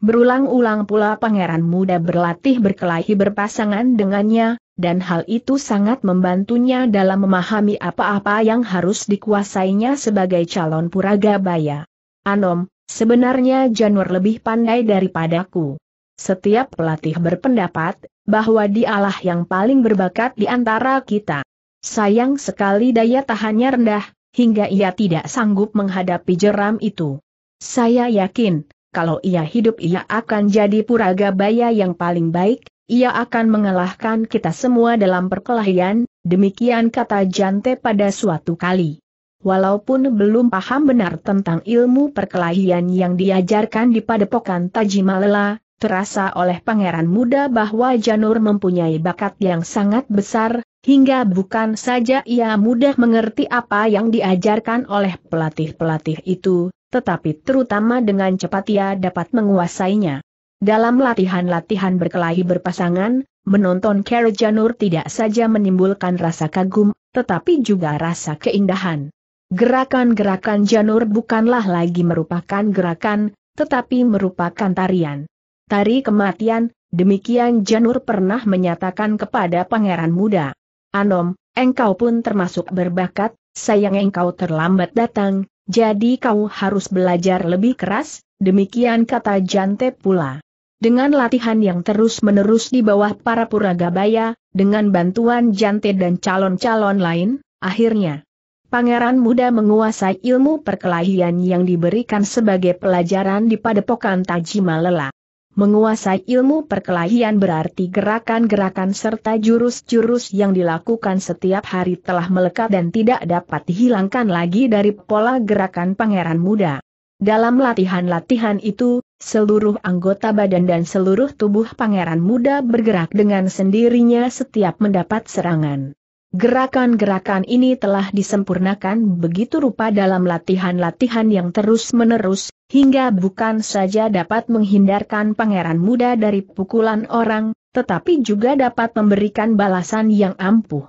A: Berulang-ulang pula pangeran muda berlatih berkelahi berpasangan dengannya, dan hal itu sangat membantunya dalam memahami apa-apa yang harus dikuasainya sebagai calon puraga baya. Anom, sebenarnya Janur lebih pandai daripadaku. Setiap pelatih berpendapat, bahwa dialah yang paling berbakat di antara kita. Sayang sekali daya tahannya rendah, hingga ia tidak sanggup menghadapi jeram itu. Saya yakin, kalau ia hidup ia akan jadi puraga baya yang paling baik, ia akan mengalahkan kita semua dalam perkelahian, demikian kata Jante pada suatu kali. Walaupun belum paham benar tentang ilmu perkelahian yang diajarkan di padepokan Tajimalela, terasa oleh pangeran muda bahwa Janur mempunyai bakat yang sangat besar, hingga bukan saja ia mudah mengerti apa yang diajarkan oleh pelatih-pelatih itu, tetapi terutama dengan cepat ia dapat menguasainya. Dalam latihan-latihan berkelahi berpasangan, menonton janur tidak saja menimbulkan rasa kagum, tetapi juga rasa keindahan. Gerakan-gerakan Janur bukanlah lagi merupakan gerakan, tetapi merupakan tarian. Tari kematian, demikian Janur pernah menyatakan kepada pangeran muda. Anom, engkau pun termasuk berbakat, sayang engkau terlambat datang, jadi kau harus belajar lebih keras, demikian kata Jante pula. Dengan latihan yang terus-menerus di bawah para puragabaya, dengan bantuan Jante dan calon-calon lain, akhirnya Pangeran muda menguasai ilmu perkelahian yang diberikan sebagai pelajaran di padepokan Tajima Tajimalela. Menguasai ilmu perkelahian berarti gerakan-gerakan serta jurus-jurus yang dilakukan setiap hari telah melekat dan tidak dapat dihilangkan lagi dari pola gerakan pangeran muda. Dalam latihan-latihan itu, seluruh anggota badan dan seluruh tubuh pangeran muda bergerak dengan sendirinya setiap mendapat serangan. Gerakan-gerakan ini telah disempurnakan begitu rupa dalam latihan-latihan yang terus-menerus, hingga bukan saja dapat menghindarkan pangeran muda dari pukulan orang, tetapi juga dapat memberikan balasan yang ampuh.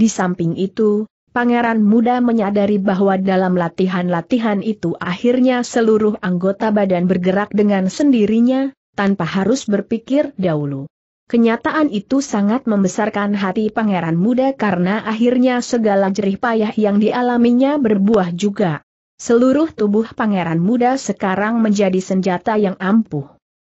A: Di samping itu, pangeran muda menyadari bahwa dalam latihan-latihan itu akhirnya seluruh anggota badan bergerak dengan sendirinya, tanpa harus berpikir dahulu. Kenyataan itu sangat membesarkan hati pangeran muda karena akhirnya segala jerih payah yang dialaminya berbuah juga. Seluruh tubuh pangeran muda sekarang menjadi senjata yang ampuh.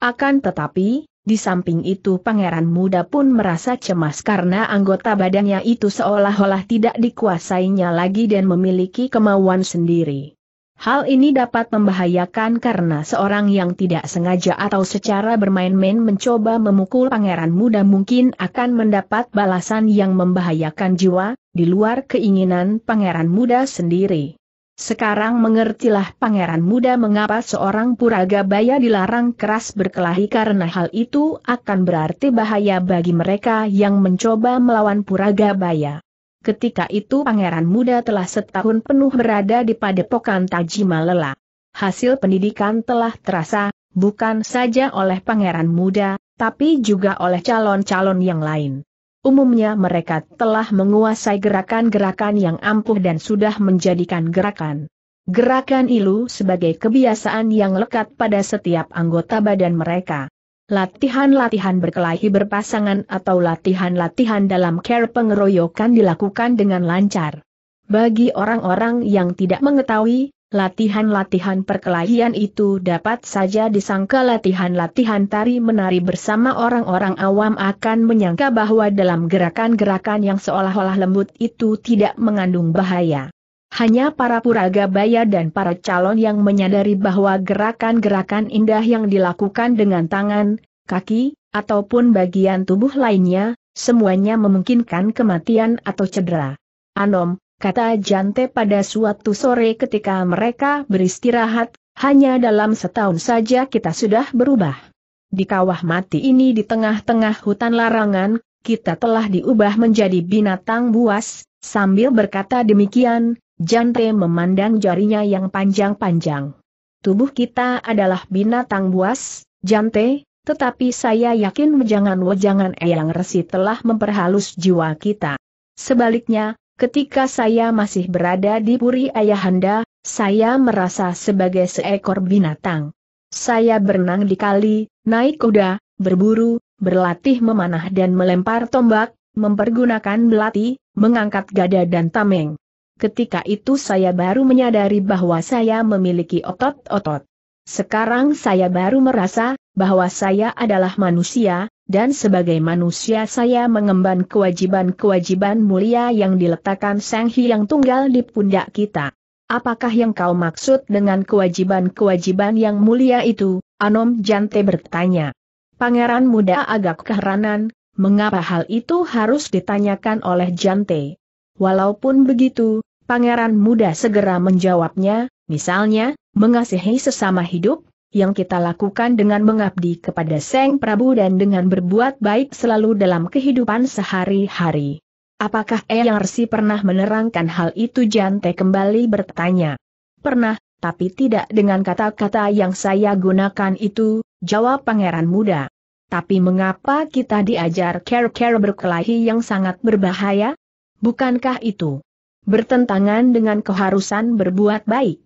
A: Akan tetapi, di samping itu pangeran muda pun merasa cemas karena anggota badannya itu seolah-olah tidak dikuasainya lagi dan memiliki kemauan sendiri. Hal ini dapat membahayakan karena seorang yang tidak sengaja atau secara bermain-main mencoba memukul pangeran muda mungkin akan mendapat balasan yang membahayakan jiwa, di luar keinginan pangeran muda sendiri. Sekarang mengertilah pangeran muda mengapa seorang puraga baya dilarang keras berkelahi karena hal itu akan berarti bahaya bagi mereka yang mencoba melawan puraga baya. Ketika itu pangeran muda telah setahun penuh berada di padepokan Tajima Lela. Hasil pendidikan telah terasa, bukan saja oleh pangeran muda, tapi juga oleh calon-calon yang lain. Umumnya mereka telah menguasai gerakan-gerakan yang ampuh dan sudah menjadikan gerakan. Gerakan ilu sebagai kebiasaan yang lekat pada setiap anggota badan mereka. Latihan-latihan berkelahi berpasangan atau latihan-latihan dalam care pengeroyokan dilakukan dengan lancar. Bagi orang-orang yang tidak mengetahui, Latihan-latihan perkelahian itu dapat saja disangka latihan-latihan tari menari bersama orang-orang awam akan menyangka bahwa dalam gerakan-gerakan yang seolah-olah lembut itu tidak mengandung bahaya. Hanya para puraga baya dan para calon yang menyadari bahwa gerakan-gerakan indah yang dilakukan dengan tangan, kaki, ataupun bagian tubuh lainnya, semuanya memungkinkan kematian atau cedera. Anom, kata Jante pada suatu sore ketika mereka beristirahat, hanya dalam setahun saja kita sudah berubah. Di kawah mati ini di tengah-tengah hutan larangan, kita telah diubah menjadi binatang buas, sambil berkata demikian, Jante memandang jarinya yang panjang-panjang. Tubuh kita adalah binatang buas, Jante, tetapi saya yakin jangan wejangan Eyang Resi telah memperhalus jiwa kita. Sebaliknya, Ketika saya masih berada di puri ayahanda, saya merasa sebagai seekor binatang. Saya berenang di kali, naik kuda, berburu, berlatih memanah dan melempar tombak, mempergunakan belati, mengangkat gada dan tameng. Ketika itu saya baru menyadari bahwa saya memiliki otot-otot. Sekarang saya baru merasa bahwa saya adalah manusia, dan sebagai manusia saya mengemban kewajiban-kewajiban mulia yang diletakkan Sang Hyang Tunggal di pundak kita. Apakah yang kau maksud dengan kewajiban-kewajiban yang mulia itu? Anom Jante bertanya. Pangeran muda agak keheranan, mengapa hal itu harus ditanyakan oleh Jante? Walaupun begitu, pangeran muda segera menjawabnya, misalnya, mengasihi sesama hidup, yang kita lakukan dengan mengabdi kepada Seng Prabu dan dengan berbuat baik selalu dalam kehidupan sehari-hari. Apakah Eyang Resi pernah menerangkan hal itu Jante kembali bertanya. Pernah, tapi tidak dengan kata-kata yang saya gunakan itu, jawab pangeran muda. Tapi mengapa kita diajar care-care berkelahi yang sangat berbahaya? Bukankah itu bertentangan dengan keharusan berbuat baik?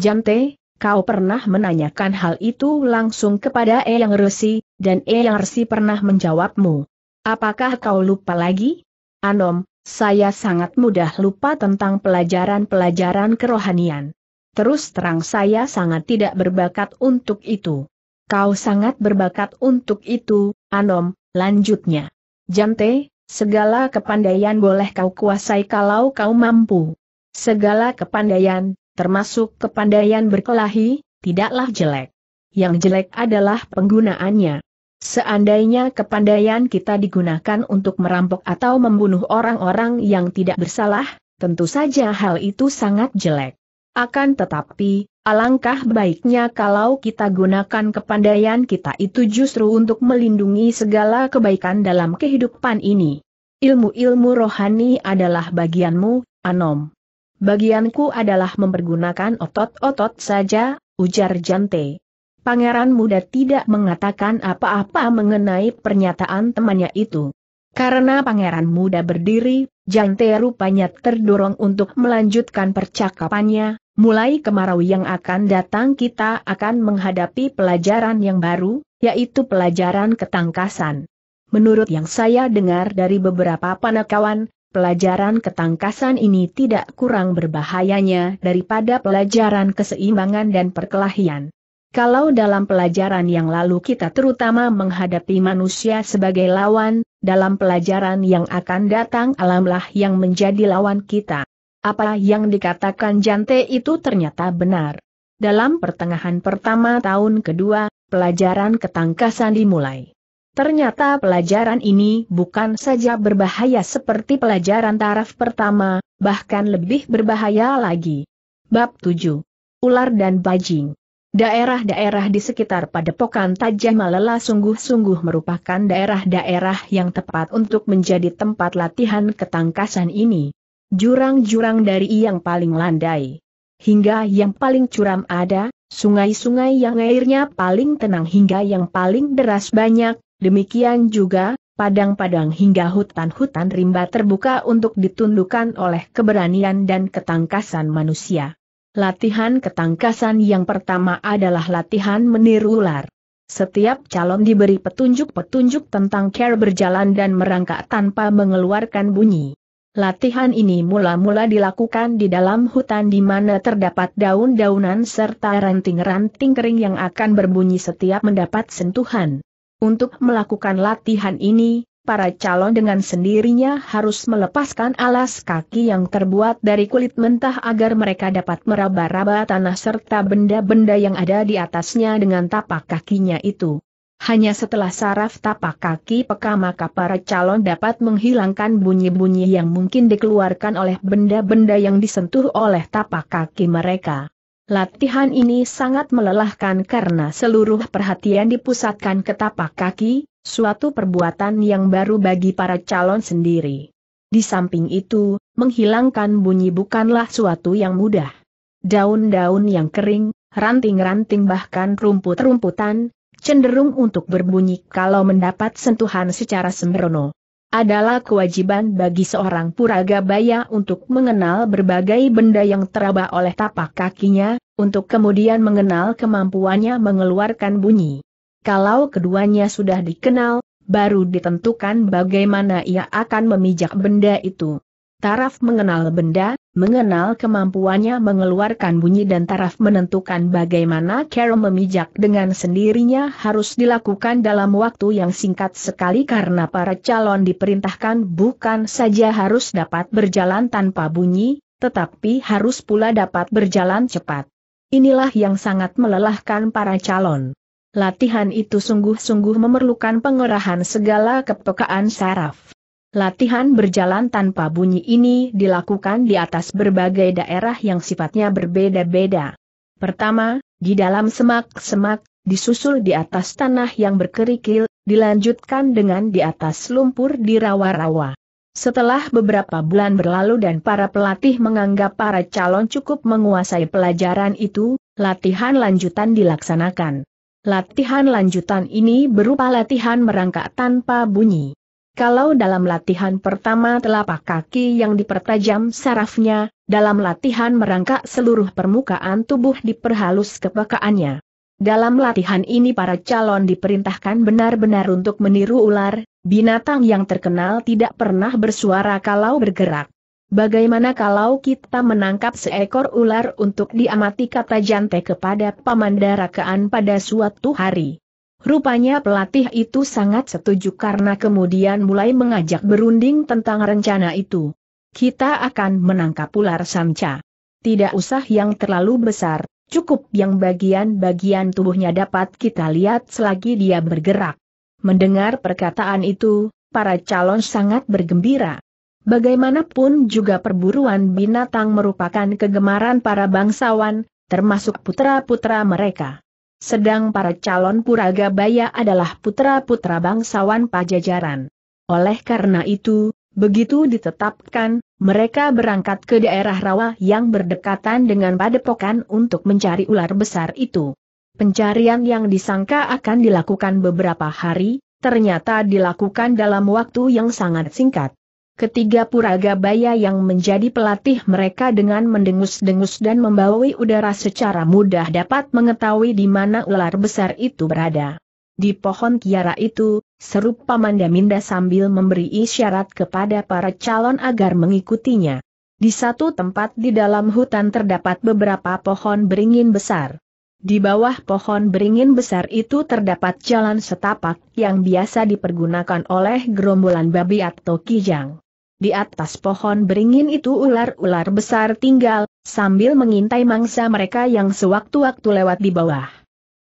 A: Jante, Kau pernah menanyakan hal itu langsung kepada Eyang Resi, dan Eyang Resi pernah menjawabmu. Apakah kau lupa lagi? Anom, saya sangat mudah lupa tentang pelajaran-pelajaran kerohanian. Terus terang saya sangat tidak berbakat untuk itu. Kau sangat berbakat untuk itu, Anom, lanjutnya. Jante, segala kepandaian boleh kau kuasai kalau kau mampu. Segala kepandaian, termasuk kepandaian berkelahi, tidaklah jelek. Yang jelek adalah penggunaannya. Seandainya kepandaian kita digunakan untuk merampok atau membunuh orang-orang yang tidak bersalah, tentu saja hal itu sangat jelek. Akan tetapi, alangkah baiknya kalau kita gunakan kepandaian kita itu justru untuk melindungi segala kebaikan dalam kehidupan ini. Ilmu-ilmu rohani adalah bagianmu, Anom. Bagianku adalah mempergunakan otot-otot saja, ujar Jante. Pangeran muda tidak mengatakan apa-apa mengenai pernyataan temannya itu. Karena pangeran muda berdiri, Jante rupanya terdorong untuk melanjutkan percakapannya, mulai kemarau yang akan datang kita akan menghadapi pelajaran yang baru, yaitu pelajaran ketangkasan. Menurut yang saya dengar dari beberapa panakawan, Pelajaran ketangkasan ini tidak kurang berbahayanya daripada pelajaran keseimbangan dan perkelahian. Kalau dalam pelajaran yang lalu kita terutama menghadapi manusia sebagai lawan, dalam pelajaran yang akan datang alamlah yang menjadi lawan kita. Apa yang dikatakan Jante itu ternyata benar. Dalam pertengahan pertama tahun kedua, pelajaran ketangkasan dimulai. Ternyata pelajaran ini bukan saja berbahaya seperti pelajaran taraf pertama, bahkan lebih berbahaya lagi. Bab 7. Ular dan Bajing Daerah-daerah di sekitar padepokan Tajah Malela sungguh-sungguh merupakan daerah-daerah yang tepat untuk menjadi tempat latihan ketangkasan ini. Jurang-jurang dari yang paling landai hingga yang paling curam ada, sungai-sungai yang airnya paling tenang hingga yang paling deras banyak, Demikian juga, padang-padang hingga hutan-hutan rimba terbuka untuk ditundukkan oleh keberanian dan ketangkasan manusia. Latihan ketangkasan yang pertama adalah latihan meniru ular. Setiap calon diberi petunjuk-petunjuk tentang care berjalan dan merangkak tanpa mengeluarkan bunyi. Latihan ini mula-mula dilakukan di dalam hutan di mana terdapat daun-daunan serta ranting-ranting kering yang akan berbunyi setiap mendapat sentuhan. Untuk melakukan latihan ini, para calon dengan sendirinya harus melepaskan alas kaki yang terbuat dari kulit mentah agar mereka dapat meraba-raba tanah serta benda-benda yang ada di atasnya dengan tapak kakinya itu. Hanya setelah saraf tapak kaki peka maka para calon dapat menghilangkan bunyi-bunyi yang mungkin dikeluarkan oleh benda-benda yang disentuh oleh tapak kaki mereka. Latihan ini sangat melelahkan karena seluruh perhatian dipusatkan ke tapak kaki, suatu perbuatan yang baru bagi para calon sendiri. Di samping itu, menghilangkan bunyi bukanlah suatu yang mudah. Daun-daun yang kering, ranting-ranting bahkan rumput-rumputan, cenderung untuk berbunyi kalau mendapat sentuhan secara sembrono. Adalah kewajiban bagi seorang puragabaya untuk mengenal berbagai benda yang teraba oleh tapak kakinya, untuk kemudian mengenal kemampuannya mengeluarkan bunyi. Kalau keduanya sudah dikenal, baru ditentukan bagaimana ia akan memijak benda itu. Taraf mengenal benda, mengenal kemampuannya mengeluarkan bunyi dan taraf menentukan bagaimana Carol memijak dengan sendirinya harus dilakukan dalam waktu yang singkat sekali karena para calon diperintahkan bukan saja harus dapat berjalan tanpa bunyi, tetapi harus pula dapat berjalan cepat. Inilah yang sangat melelahkan para calon. Latihan itu sungguh-sungguh memerlukan pengerahan segala kepekaan saraf. Latihan berjalan tanpa bunyi ini dilakukan di atas berbagai daerah yang sifatnya berbeda-beda. Pertama, di dalam semak-semak, disusul di atas tanah yang berkerikil, dilanjutkan dengan di atas lumpur di rawa-rawa. Setelah beberapa bulan berlalu dan para pelatih menganggap para calon cukup menguasai pelajaran itu, latihan lanjutan dilaksanakan. Latihan lanjutan ini berupa latihan merangkak tanpa bunyi. Kalau dalam latihan pertama telapak kaki yang dipertajam sarafnya, dalam latihan merangkak seluruh permukaan tubuh diperhalus kepekaannya. Dalam latihan ini para calon diperintahkan benar-benar untuk meniru ular, binatang yang terkenal tidak pernah bersuara kalau bergerak. Bagaimana kalau kita menangkap seekor ular untuk diamati kata Jante kepada pamandarakaan pada suatu hari? Rupanya pelatih itu sangat setuju karena kemudian mulai mengajak berunding tentang rencana itu. Kita akan menangkap ular samca. Tidak usah yang terlalu besar, Cukup yang bagian-bagian tubuhnya dapat kita lihat selagi dia bergerak. Mendengar perkataan itu, para calon sangat bergembira. Bagaimanapun juga perburuan binatang merupakan kegemaran para bangsawan, termasuk putra-putra mereka. Sedang para calon Puragabaya adalah putra-putra bangsawan pajajaran. Oleh karena itu, Begitu ditetapkan, mereka berangkat ke daerah rawa yang berdekatan dengan padepokan untuk mencari ular besar itu. Pencarian yang disangka akan dilakukan beberapa hari, ternyata dilakukan dalam waktu yang sangat singkat. Ketiga puraga Puragabaya yang menjadi pelatih mereka dengan mendengus-dengus dan membawai udara secara mudah dapat mengetahui di mana ular besar itu berada. Di pohon kiara itu, Serupa Paman Daminda sambil memberi isyarat kepada para calon agar mengikutinya. Di satu tempat di dalam hutan terdapat beberapa pohon beringin besar. Di bawah pohon beringin besar itu terdapat jalan setapak yang biasa dipergunakan oleh gerombolan babi atau kijang. Di atas pohon beringin itu ular-ular besar tinggal, sambil mengintai mangsa mereka yang sewaktu-waktu lewat di bawah.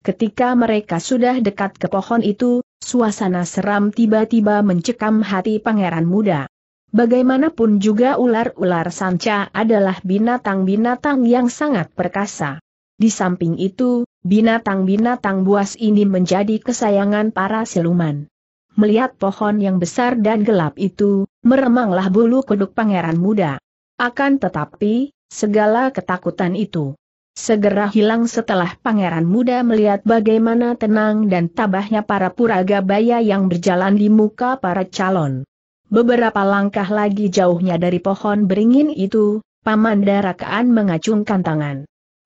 A: Ketika mereka sudah dekat ke pohon itu, suasana seram tiba-tiba mencekam hati pangeran muda. Bagaimanapun juga ular-ular sanca adalah binatang-binatang yang sangat perkasa. Di samping itu, binatang-binatang buas ini menjadi kesayangan para siluman. Melihat pohon yang besar dan gelap itu, meremanglah bulu kuduk pangeran muda. Akan tetapi, segala ketakutan itu segera hilang setelah pangeran muda melihat bagaimana tenang dan tabahnya para puraga baya yang berjalan di muka para calon. Beberapa langkah lagi jauhnya dari pohon beringin itu, Paman Darakaan mengacungkan tangan.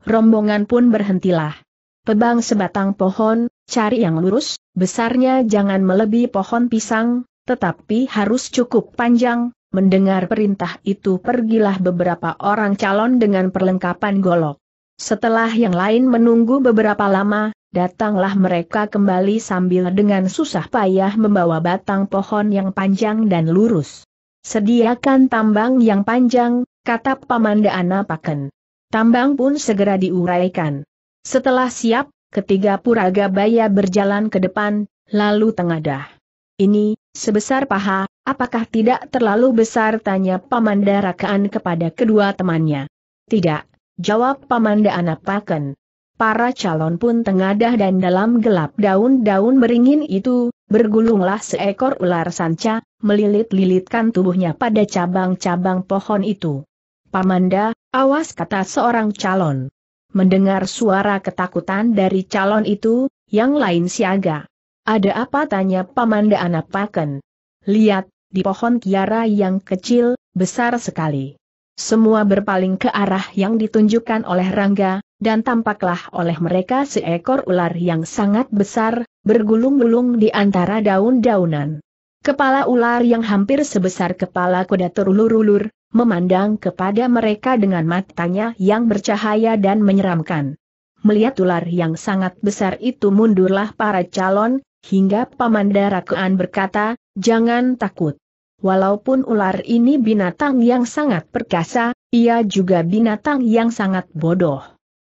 A: Rombongan pun berhentilah. pebang sebatang pohon, cari yang lurus, besarnya jangan melebihi pohon pisang, tetapi harus cukup panjang, Mendengar perintah itu pergilah beberapa orang calon dengan perlengkapan golok. Setelah yang lain menunggu beberapa lama, datanglah mereka kembali sambil dengan susah payah membawa batang pohon yang panjang dan lurus. Sediakan tambang yang panjang, kata Pamandaana Paken. Tambang pun segera diuraikan. Setelah siap, ketiga puraga baya berjalan ke depan, lalu tengadah. Ini, sebesar paha, apakah tidak terlalu besar tanya Pamandarakaan kepada kedua temannya. Tidak, jawab Pamanda Anapaken. Para calon pun tengadah dan dalam gelap daun-daun beringin itu, bergulunglah seekor ular sanca, melilit-lilitkan tubuhnya pada cabang-cabang pohon itu. Pamanda, awas kata seorang calon. Mendengar suara ketakutan dari calon itu, yang lain siaga. Ada apa tanya Pamanda Anapaken? Lihat, di pohon kiara yang kecil, besar sekali. Semua berpaling ke arah yang ditunjukkan oleh Rangga, dan tampaklah oleh mereka seekor ular yang sangat besar, bergulung-gulung di antara daun-daunan. Kepala ular yang hampir sebesar kepala kuda terulur-ulur, memandang kepada mereka dengan matanya yang bercahaya dan menyeramkan. Melihat ular yang sangat besar itu mundurlah para calon, hingga Paman Darakaan berkata, jangan takut. Walaupun ular ini binatang yang sangat perkasa, ia juga binatang yang sangat bodoh.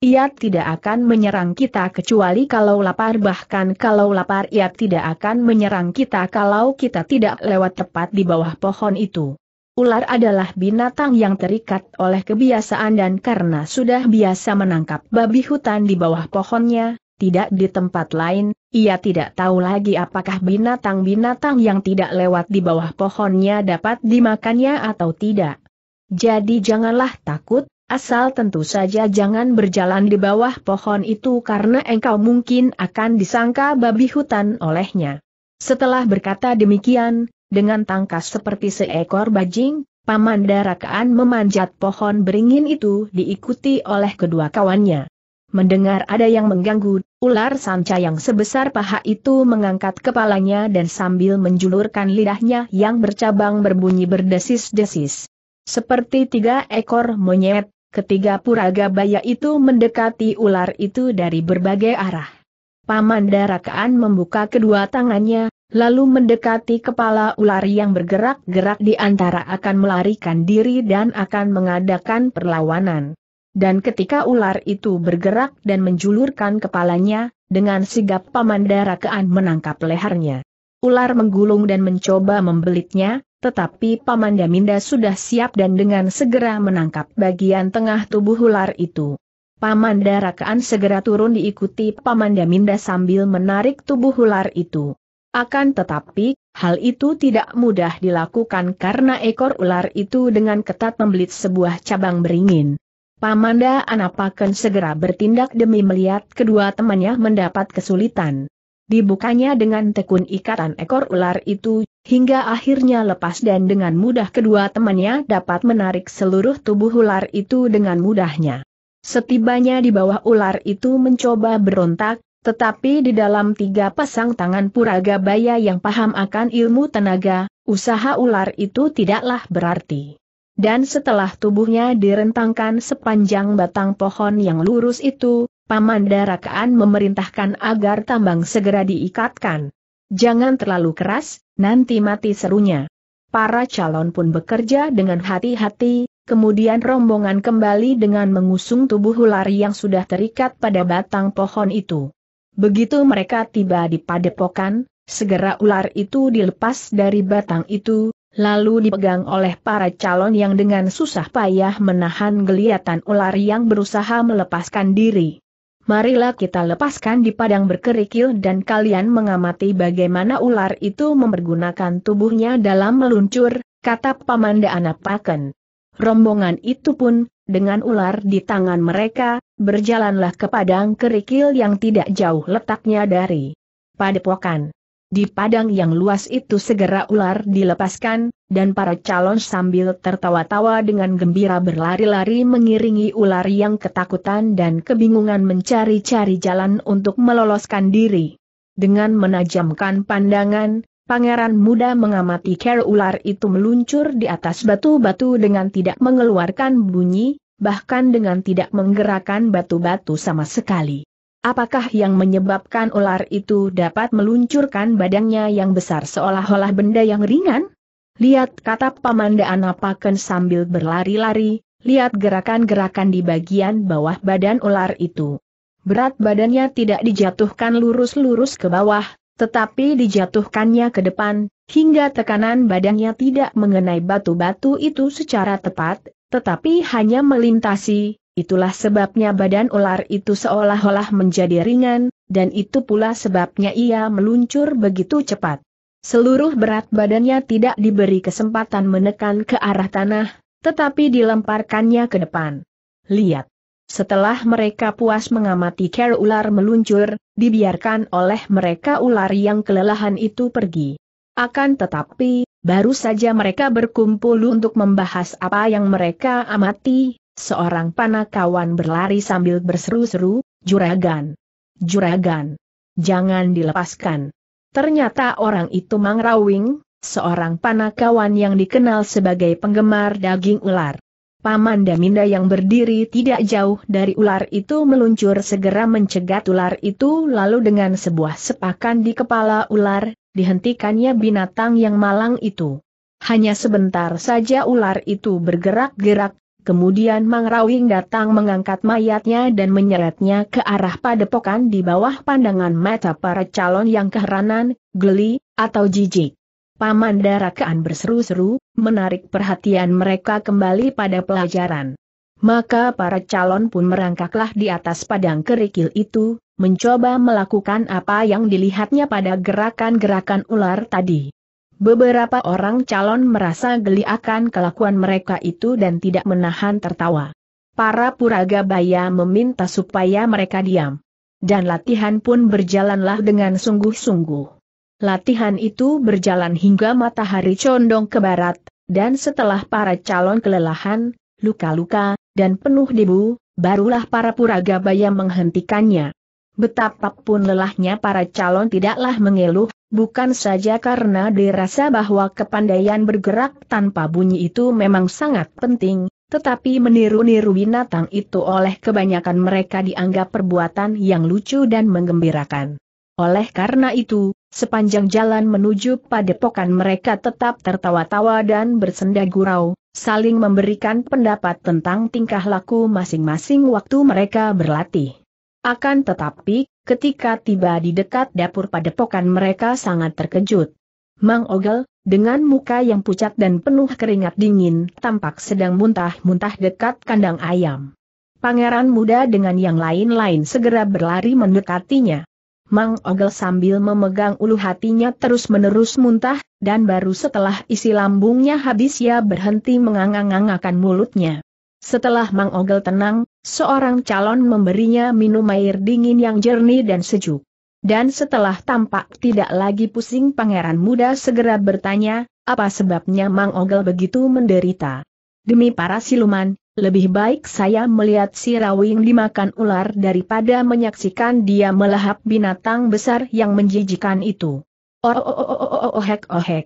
A: Ia tidak akan menyerang kita kecuali kalau lapar bahkan kalau lapar ia tidak akan menyerang kita kalau kita tidak lewat tepat di bawah pohon itu. Ular adalah binatang yang terikat oleh kebiasaan dan karena sudah biasa menangkap babi hutan di bawah pohonnya, tidak di tempat lain, ia tidak tahu lagi apakah binatang-binatang yang tidak lewat di bawah pohonnya dapat dimakannya atau tidak. Jadi janganlah takut, asal tentu saja jangan berjalan di bawah pohon itu karena engkau mungkin akan disangka babi hutan olehnya. Setelah berkata demikian, dengan tangkas seperti seekor bajing, Paman Darakaan memanjat pohon beringin itu diikuti oleh kedua kawannya. Mendengar ada yang mengganggu, Ular sanca yang sebesar paha itu mengangkat kepalanya dan sambil menjulurkan lidahnya yang bercabang berbunyi berdesis-desis. Seperti tiga ekor monyet, ketiga puraga bayi itu mendekati ular itu dari berbagai arah. Paman Darakaan membuka kedua tangannya, lalu mendekati kepala ular yang bergerak-gerak di antara akan melarikan diri dan akan mengadakan perlawanan. Dan ketika ular itu bergerak dan menjulurkan kepalanya, dengan sigap Kean menangkap lehernya. Ular menggulung dan mencoba membelitnya, tetapi Pamandaminda sudah siap dan dengan segera menangkap bagian tengah tubuh ular itu. Kean segera turun diikuti Pamandaminda sambil menarik tubuh ular itu. Akan tetapi, hal itu tidak mudah dilakukan karena ekor ular itu dengan ketat membelit sebuah cabang beringin. Pamanda Anapaken segera bertindak demi melihat kedua temannya mendapat kesulitan. Dibukanya dengan tekun ikatan ekor ular itu, hingga akhirnya lepas dan dengan mudah kedua temannya dapat menarik seluruh tubuh ular itu dengan mudahnya. Setibanya di bawah ular itu mencoba berontak, tetapi di dalam tiga pasang tangan puraga baya yang paham akan ilmu tenaga, usaha ular itu tidaklah berarti dan setelah tubuhnya direntangkan sepanjang batang pohon yang lurus itu, Paman Darakaan memerintahkan agar tambang segera diikatkan. Jangan terlalu keras, nanti mati serunya. Para calon pun bekerja dengan hati-hati, kemudian rombongan kembali dengan mengusung tubuh ular yang sudah terikat pada batang pohon itu. Begitu mereka tiba di padepokan, segera ular itu dilepas dari batang itu, lalu dipegang oleh para calon yang dengan susah payah menahan geliatan ular yang berusaha melepaskan diri. Marilah kita lepaskan di padang berkerikil dan kalian mengamati bagaimana ular itu mempergunakan tubuhnya dalam meluncur, kata Pamanda Anapaken. Rombongan itu pun, dengan ular di tangan mereka, berjalanlah ke padang kerikil yang tidak jauh letaknya dari padepokan. Di padang yang luas itu segera ular dilepaskan, dan para calon sambil tertawa-tawa dengan gembira berlari-lari mengiringi ular yang ketakutan dan kebingungan mencari-cari jalan untuk meloloskan diri. Dengan menajamkan pandangan, pangeran muda mengamati care ular itu meluncur di atas batu-batu dengan tidak mengeluarkan bunyi, bahkan dengan tidak menggerakkan batu-batu sama sekali. Apakah yang menyebabkan ular itu dapat meluncurkan badannya yang besar seolah-olah benda yang ringan? Lihat kata pemandaan apakan sambil berlari-lari, lihat gerakan-gerakan di bagian bawah badan ular itu. Berat badannya tidak dijatuhkan lurus-lurus ke bawah, tetapi dijatuhkannya ke depan, hingga tekanan badannya tidak mengenai batu-batu itu secara tepat, tetapi hanya melintasi, Itulah sebabnya badan ular itu seolah-olah menjadi ringan, dan itu pula sebabnya ia meluncur begitu cepat. Seluruh berat badannya tidak diberi kesempatan menekan ke arah tanah, tetapi dilemparkannya ke depan. Lihat. Setelah mereka puas mengamati ker ular meluncur, dibiarkan oleh mereka ular yang kelelahan itu pergi. Akan tetapi, baru saja mereka berkumpul untuk membahas apa yang mereka amati, Seorang panakawan berlari sambil berseru-seru, Juragan! Juragan! Jangan dilepaskan! Ternyata orang itu Mang Rawing, seorang panakawan yang dikenal sebagai penggemar daging ular. Paman Daminda yang berdiri tidak jauh dari ular itu meluncur segera mencegat ular itu lalu dengan sebuah sepakan di kepala ular, dihentikannya binatang yang malang itu. Hanya sebentar saja ular itu bergerak-gerak, Kemudian Mang Rawing datang mengangkat mayatnya dan menyeretnya ke arah padepokan di bawah pandangan mata para calon yang keheranan, geli, atau jijik. Paman Darakaan berseru-seru, menarik perhatian mereka kembali pada pelajaran. Maka para calon pun merangkaklah di atas padang kerikil itu, mencoba melakukan apa yang dilihatnya pada gerakan-gerakan ular tadi. Beberapa orang calon merasa geli akan kelakuan mereka itu dan tidak menahan tertawa. Para puraga baya meminta supaya mereka diam. Dan latihan pun berjalanlah dengan sungguh-sungguh. Latihan itu berjalan hingga matahari condong ke barat, dan setelah para calon kelelahan, luka-luka, dan penuh debu, barulah para puraga baya menghentikannya. Betapapun lelahnya para calon tidaklah mengeluh, bukan saja karena dirasa bahwa kepandaian bergerak tanpa bunyi itu memang sangat penting, tetapi meniru-niru binatang itu oleh kebanyakan mereka dianggap perbuatan yang lucu dan menggembirakan. Oleh karena itu, sepanjang jalan menuju padepokan mereka tetap tertawa-tawa dan bersenda gurau, saling memberikan pendapat tentang tingkah laku masing-masing waktu mereka berlatih. Akan tetapi, ketika tiba di dekat dapur padepokan mereka sangat terkejut. Mang Ogel, dengan muka yang pucat dan penuh keringat dingin, tampak sedang muntah-muntah dekat kandang ayam. Pangeran muda dengan yang lain-lain segera berlari mendekatinya. Mang Ogel sambil memegang ulu hatinya terus-menerus muntah, dan baru setelah isi lambungnya habis ia berhenti menganga-ngangakan mulutnya. Setelah Mang Ogel tenang, Seorang calon memberinya minum air dingin yang jernih dan sejuk. Dan setelah tampak tidak lagi pusing pangeran muda segera bertanya, apa sebabnya Mang Ogel begitu menderita? Demi para siluman, lebih baik saya melihat si Rawing dimakan ular daripada menyaksikan dia melahap binatang besar yang menjijikan itu. Oh, oh, oh, oh, oh, oh, oh oh oh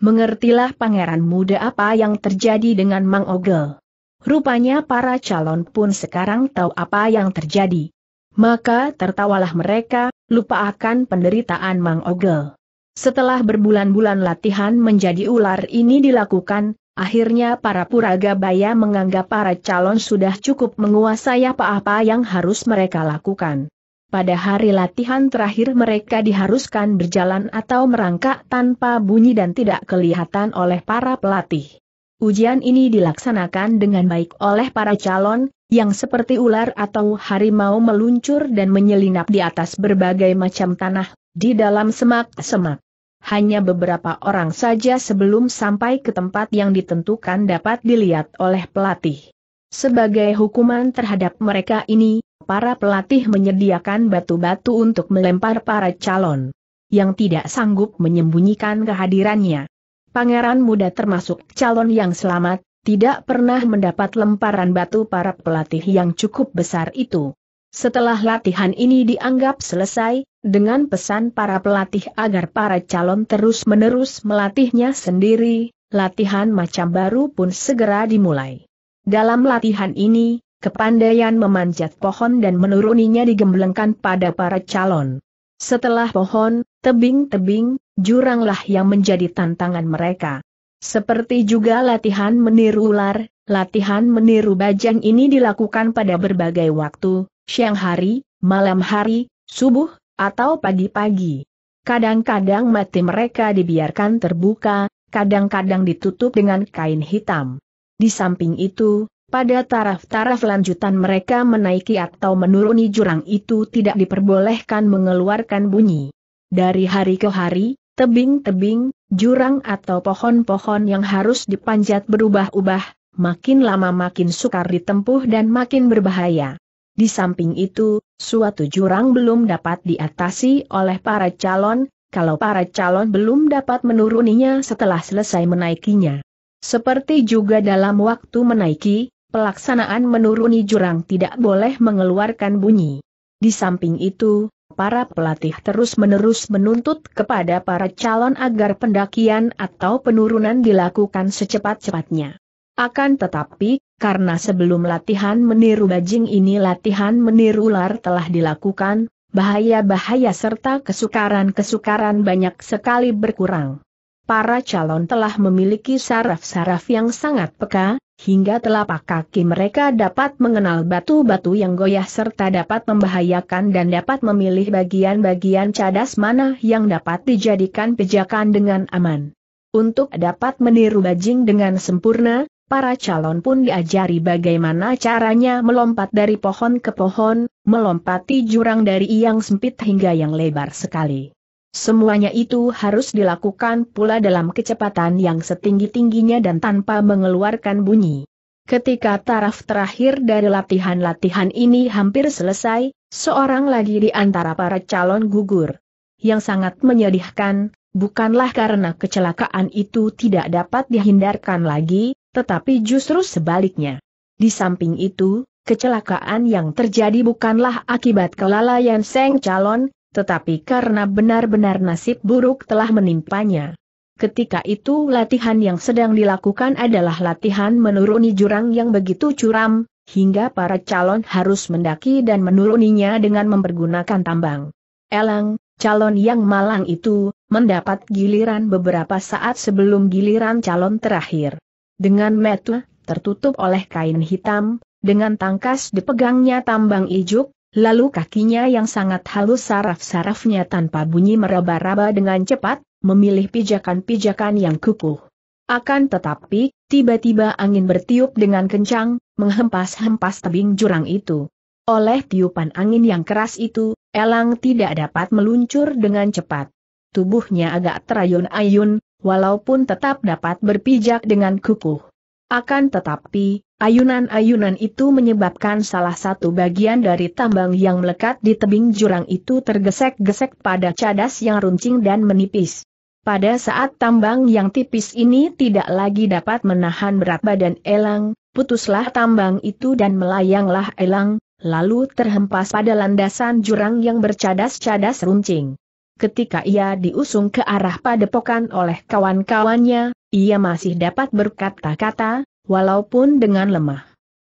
A: Mengertilah pangeran muda apa yang terjadi dengan Mang Ogel. Rupanya para calon pun sekarang tahu apa yang terjadi. Maka tertawalah mereka, lupa akan penderitaan Mang Ogel. Setelah berbulan-bulan latihan menjadi ular ini dilakukan, akhirnya para puraga puragabaya menganggap para calon sudah cukup menguasai apa-apa yang harus mereka lakukan. Pada hari latihan terakhir mereka diharuskan berjalan atau merangkak tanpa bunyi dan tidak kelihatan oleh para pelatih. Ujian ini dilaksanakan dengan baik oleh para calon, yang seperti ular atau harimau meluncur dan menyelinap di atas berbagai macam tanah, di dalam semak-semak. Hanya beberapa orang saja sebelum sampai ke tempat yang ditentukan dapat dilihat oleh pelatih. Sebagai hukuman terhadap mereka ini, para pelatih menyediakan batu-batu untuk melempar para calon yang tidak sanggup menyembunyikan kehadirannya pangeran muda termasuk calon yang selamat, tidak pernah mendapat lemparan batu para pelatih yang cukup besar itu. Setelah latihan ini dianggap selesai, dengan pesan para pelatih agar para calon terus-menerus melatihnya sendiri, latihan macam baru pun segera dimulai. Dalam latihan ini, kepandaian memanjat pohon dan menuruninya digemblengkan pada para calon. Setelah pohon, tebing-tebing, juranglah yang menjadi tantangan mereka. Seperti juga latihan meniru ular, latihan meniru bajang ini dilakukan pada berbagai waktu, siang hari, malam hari, subuh, atau pagi-pagi. Kadang-kadang mati mereka dibiarkan terbuka, kadang-kadang ditutup dengan kain hitam. Di samping itu, pada taraf-taraf lanjutan mereka menaiki atau menuruni jurang itu tidak diperbolehkan mengeluarkan bunyi. Dari hari ke hari, tebing-tebing, jurang atau pohon-pohon yang harus dipanjat berubah-ubah, makin lama makin sukar ditempuh dan makin berbahaya. Di samping itu, suatu jurang belum dapat diatasi oleh para calon, kalau para calon belum dapat menuruninya setelah selesai menaikinya. Seperti juga dalam waktu menaiki, pelaksanaan menuruni jurang tidak boleh mengeluarkan bunyi. Di samping itu, para pelatih terus-menerus menuntut kepada para calon agar pendakian atau penurunan dilakukan secepat-cepatnya. Akan tetapi, karena sebelum latihan meniru bajing ini latihan meniru ular telah dilakukan, bahaya-bahaya serta kesukaran-kesukaran banyak sekali berkurang. Para calon telah memiliki saraf-saraf yang sangat peka, hingga telapak kaki mereka dapat mengenal batu-batu yang goyah serta dapat membahayakan dan dapat memilih bagian-bagian cadas mana yang dapat dijadikan pijakan dengan aman. Untuk dapat meniru bajing dengan sempurna, para calon pun diajari bagaimana caranya melompat dari pohon ke pohon, melompati jurang dari yang sempit hingga yang lebar sekali. Semuanya itu harus dilakukan pula dalam kecepatan yang setinggi-tingginya dan tanpa mengeluarkan bunyi. Ketika taraf terakhir dari latihan-latihan ini hampir selesai, seorang lagi di antara para calon gugur. Yang sangat menyedihkan, bukanlah karena kecelakaan itu tidak dapat dihindarkan lagi, tetapi justru sebaliknya. Di samping itu, kecelakaan yang terjadi bukanlah akibat kelalaian Seng Calon, tetapi karena benar-benar nasib buruk telah menimpanya. Ketika itu latihan yang sedang dilakukan adalah latihan menuruni jurang yang begitu curam, hingga para calon harus mendaki dan menuruninya dengan mempergunakan tambang. Elang, calon yang malang itu, mendapat giliran beberapa saat sebelum giliran calon terakhir. Dengan metu, tertutup oleh kain hitam, dengan tangkas dipegangnya tambang ijuk, Lalu kakinya yang sangat halus saraf-sarafnya tanpa bunyi meraba-raba dengan cepat, memilih pijakan-pijakan yang kukuh. Akan tetapi, tiba-tiba angin bertiup dengan kencang, menghempas-hempas tebing jurang itu. Oleh tiupan angin yang keras itu, Elang tidak dapat meluncur dengan cepat. Tubuhnya agak terayun-ayun, walaupun tetap dapat berpijak dengan kukuh. Akan tetapi, Ayunan-ayunan itu menyebabkan salah satu bagian dari tambang yang melekat di tebing jurang itu tergesek-gesek pada cadas yang runcing dan menipis. Pada saat tambang yang tipis ini tidak lagi dapat menahan berat badan elang, putuslah tambang itu dan melayanglah elang, lalu terhempas pada landasan jurang yang bercadas-cadas runcing. Ketika ia diusung ke arah padepokan oleh kawan-kawannya, ia masih dapat berkata-kata, walaupun dengan lemah.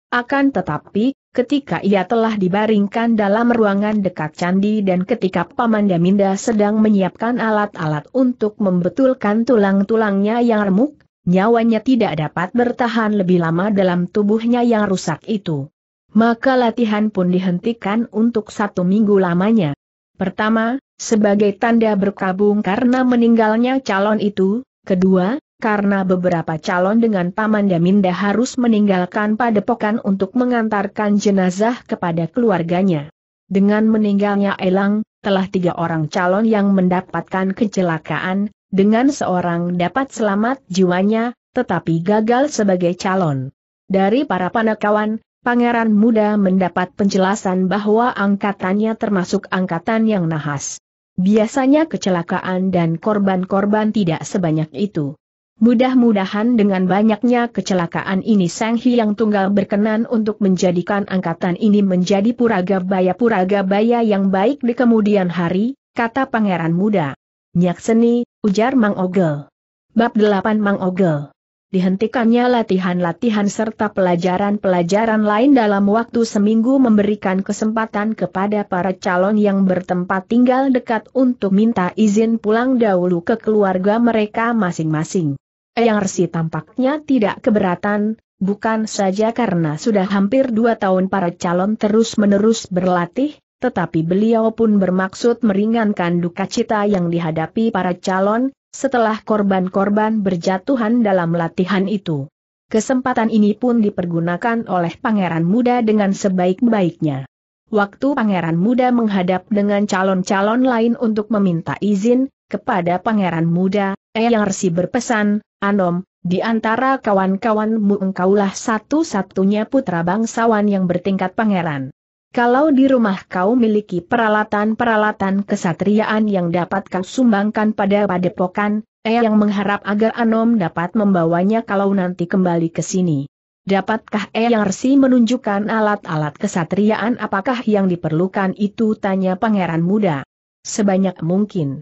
A: Akan tetapi, ketika ia telah dibaringkan dalam ruangan dekat candi dan ketika Paman Daminda sedang menyiapkan alat-alat untuk membetulkan tulang-tulangnya yang remuk, nyawanya tidak dapat bertahan lebih lama dalam tubuhnya yang rusak itu. Maka latihan pun dihentikan untuk satu minggu lamanya. Pertama, sebagai tanda berkabung karena meninggalnya calon itu, kedua, karena beberapa calon dengan Paman Daminda harus meninggalkan padepokan untuk mengantarkan jenazah kepada keluarganya. Dengan meninggalnya Elang, telah tiga orang calon yang mendapatkan kecelakaan, dengan seorang dapat selamat jiwanya, tetapi gagal sebagai calon. Dari para panakawan, pangeran muda mendapat penjelasan bahwa angkatannya termasuk angkatan yang nahas. Biasanya kecelakaan dan korban-korban tidak sebanyak itu. Mudah-mudahan dengan banyaknya kecelakaan ini Sang Hyang Tunggal berkenan untuk menjadikan angkatan ini menjadi puraga bayah -puraga yang baik di kemudian hari, kata pangeran muda. Nyak seni, ujar Mang Ogel. Bab 8 Mang Ogel. Dihentikannya latihan-latihan serta pelajaran-pelajaran lain dalam waktu seminggu memberikan kesempatan kepada para calon yang bertempat tinggal dekat untuk minta izin pulang dahulu ke keluarga mereka masing-masing. Eyang Resi tampaknya tidak keberatan, bukan saja karena sudah hampir dua tahun para calon terus-menerus berlatih, tetapi beliau pun bermaksud meringankan duka cita yang dihadapi para calon, setelah korban-korban berjatuhan dalam latihan itu. Kesempatan ini pun dipergunakan oleh pangeran muda dengan sebaik-baiknya. Waktu pangeran muda menghadap dengan calon-calon lain untuk meminta izin, kepada pangeran muda, Resi berpesan, Anom, di antara kawan-kawanmu engkaulah satu-satunya putra bangsawan yang bertingkat pangeran. Kalau di rumah kau miliki peralatan-peralatan kesatriaan yang dapat kau sumbangkan pada padepokan, Eyang yang mengharap agar Anom dapat membawanya kalau nanti kembali ke sini. Dapatkah Resi menunjukkan alat-alat kesatriaan apakah yang diperlukan itu tanya pangeran muda. Sebanyak mungkin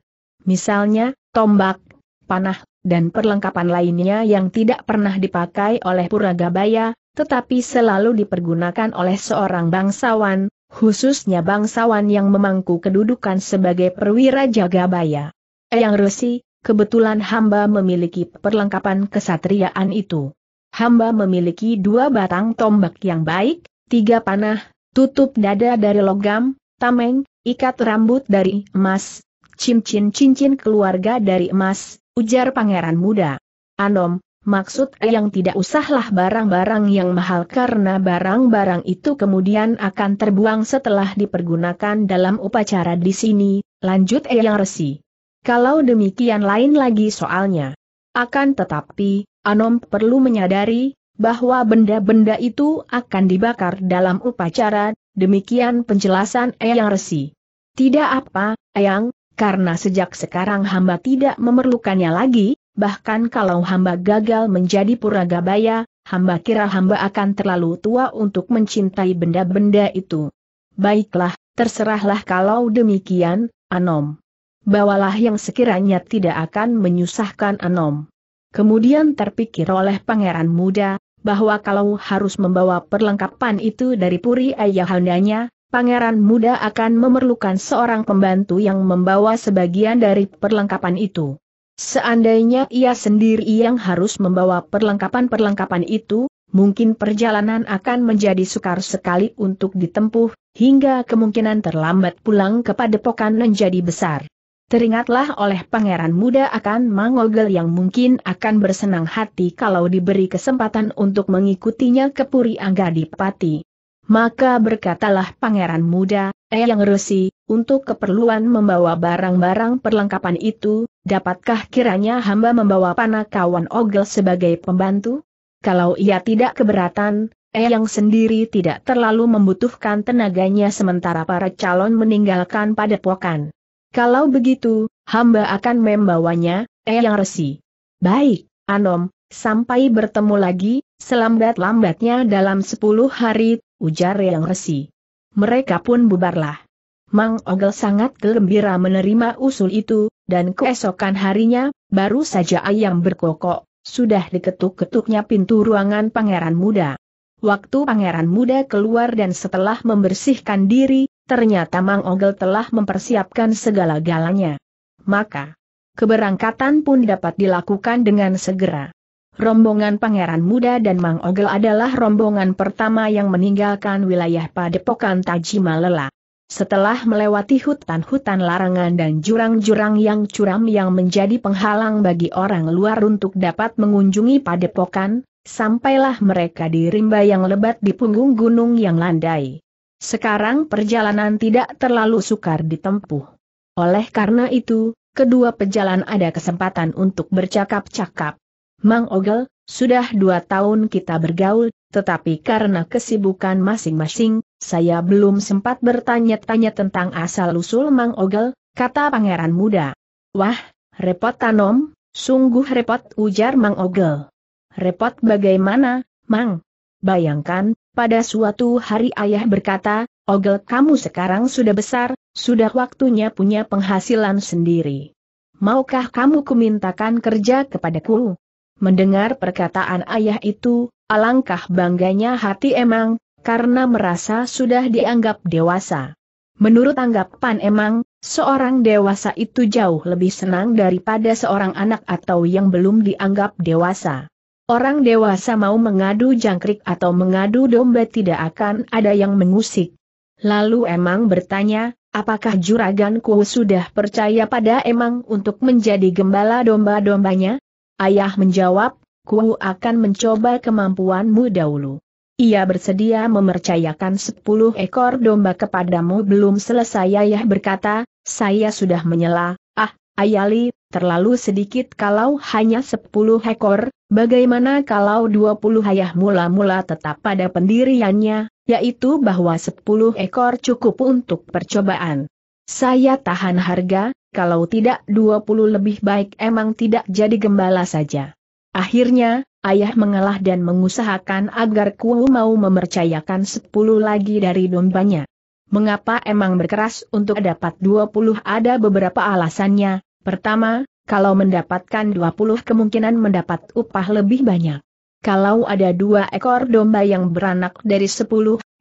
A: misalnya, tombak, panah, dan perlengkapan lainnya yang tidak pernah dipakai oleh Puragabaya, tetapi selalu dipergunakan oleh seorang bangsawan, khususnya bangsawan yang memangku kedudukan sebagai perwira Jagabaya. Eyang Resi, kebetulan hamba memiliki perlengkapan kesatriaan itu. Hamba memiliki dua batang tombak yang baik, tiga panah, tutup dada dari logam, tameng, ikat rambut dari emas, cincin-cincin keluarga dari emas, ujar pangeran muda. Anom, maksud yang tidak usahlah barang-barang yang mahal karena barang-barang itu kemudian akan terbuang setelah dipergunakan dalam upacara di sini, lanjut Eyang Resi. Kalau demikian lain lagi soalnya. Akan tetapi, Anom perlu menyadari, bahwa benda-benda itu akan dibakar dalam upacara, demikian penjelasan Eyang Resi. Tidak apa, Eyang, karena sejak sekarang hamba tidak memerlukannya lagi, bahkan kalau hamba gagal menjadi Puragabaya, hamba kira hamba akan terlalu tua untuk mencintai benda-benda itu. Baiklah, terserahlah kalau demikian, Anom. Bawalah yang sekiranya tidak akan menyusahkan Anom. Kemudian terpikir oleh pangeran muda, bahwa kalau harus membawa perlengkapan itu dari puri ayahandanya, pangeran muda akan memerlukan seorang pembantu yang membawa sebagian dari perlengkapan itu. Seandainya ia sendiri yang harus membawa perlengkapan-perlengkapan itu, mungkin perjalanan akan menjadi sukar sekali untuk ditempuh, hingga kemungkinan terlambat pulang kepada pokan menjadi besar. Teringatlah oleh pangeran muda akan Mangogel yang mungkin akan bersenang hati kalau diberi kesempatan untuk mengikutinya ke Puri Anggadipati. Maka berkatalah pangeran muda, Eyang Resi, untuk keperluan membawa barang-barang perlengkapan itu, dapatkah kiranya hamba membawa panah kawan Ogel sebagai pembantu? Kalau ia tidak keberatan, Eyang sendiri tidak terlalu membutuhkan tenaganya sementara para calon meninggalkan padepokan. Kalau begitu, hamba akan membawanya, Eyang Resi. Baik, Anom, sampai bertemu lagi, selambat-lambatnya dalam sepuluh hari ujar yang resi. Mereka pun bubarlah. Mang Ogel sangat gembira menerima usul itu, dan keesokan harinya, baru saja ayam berkokok, sudah diketuk-ketuknya pintu ruangan pangeran muda. Waktu pangeran muda keluar dan setelah membersihkan diri, ternyata Mang Ogel telah mempersiapkan segala galanya. Maka, keberangkatan pun dapat dilakukan dengan segera. Rombongan Pangeran Muda dan Mang Ogel adalah rombongan pertama yang meninggalkan wilayah Padepokan Tajimalela. Setelah melewati hutan-hutan larangan dan jurang-jurang yang curam yang menjadi penghalang bagi orang luar untuk dapat mengunjungi Padepokan, sampailah mereka di rimba yang lebat di punggung gunung yang landai. Sekarang perjalanan tidak terlalu sukar ditempuh. Oleh karena itu, kedua pejalan ada kesempatan untuk bercakap-cakap. Mang Ogel, sudah dua tahun kita bergaul, tetapi karena kesibukan masing-masing, saya belum sempat bertanya-tanya tentang asal-usul Mang Ogel, kata pangeran muda. Wah, repot Tanom, sungguh repot ujar Mang Ogel. Repot bagaimana, Mang? Bayangkan, pada suatu hari ayah berkata, Ogel kamu sekarang sudah besar, sudah waktunya punya penghasilan sendiri. Maukah kamu kumintakan kerja kepadaku? Mendengar perkataan ayah itu, alangkah bangganya hati Emang, karena merasa sudah dianggap dewasa. Menurut anggapan Emang, seorang dewasa itu jauh lebih senang daripada seorang anak atau yang belum dianggap dewasa. Orang dewasa mau mengadu jangkrik atau mengadu domba tidak akan ada yang mengusik. Lalu Emang bertanya, apakah juraganku sudah percaya pada Emang untuk menjadi gembala domba-dombanya? Ayah menjawab, ku akan mencoba kemampuanmu dahulu. Ia bersedia memercayakan sepuluh ekor domba kepadamu belum selesai ayah berkata, saya sudah menyela, ah, ayali, terlalu sedikit kalau hanya sepuluh ekor, bagaimana kalau dua puluh ayah mula-mula tetap pada pendiriannya, yaitu bahwa sepuluh ekor cukup untuk percobaan. Saya tahan harga, kalau tidak 20 lebih baik emang tidak jadi gembala saja. Akhirnya, ayah mengalah dan mengusahakan agar ku mau mempercayakan 10 lagi dari dombanya. Mengapa emang berkeras untuk dapat 20 ada beberapa alasannya, pertama, kalau mendapatkan 20 kemungkinan mendapat upah lebih banyak. Kalau ada dua ekor domba yang beranak dari 10,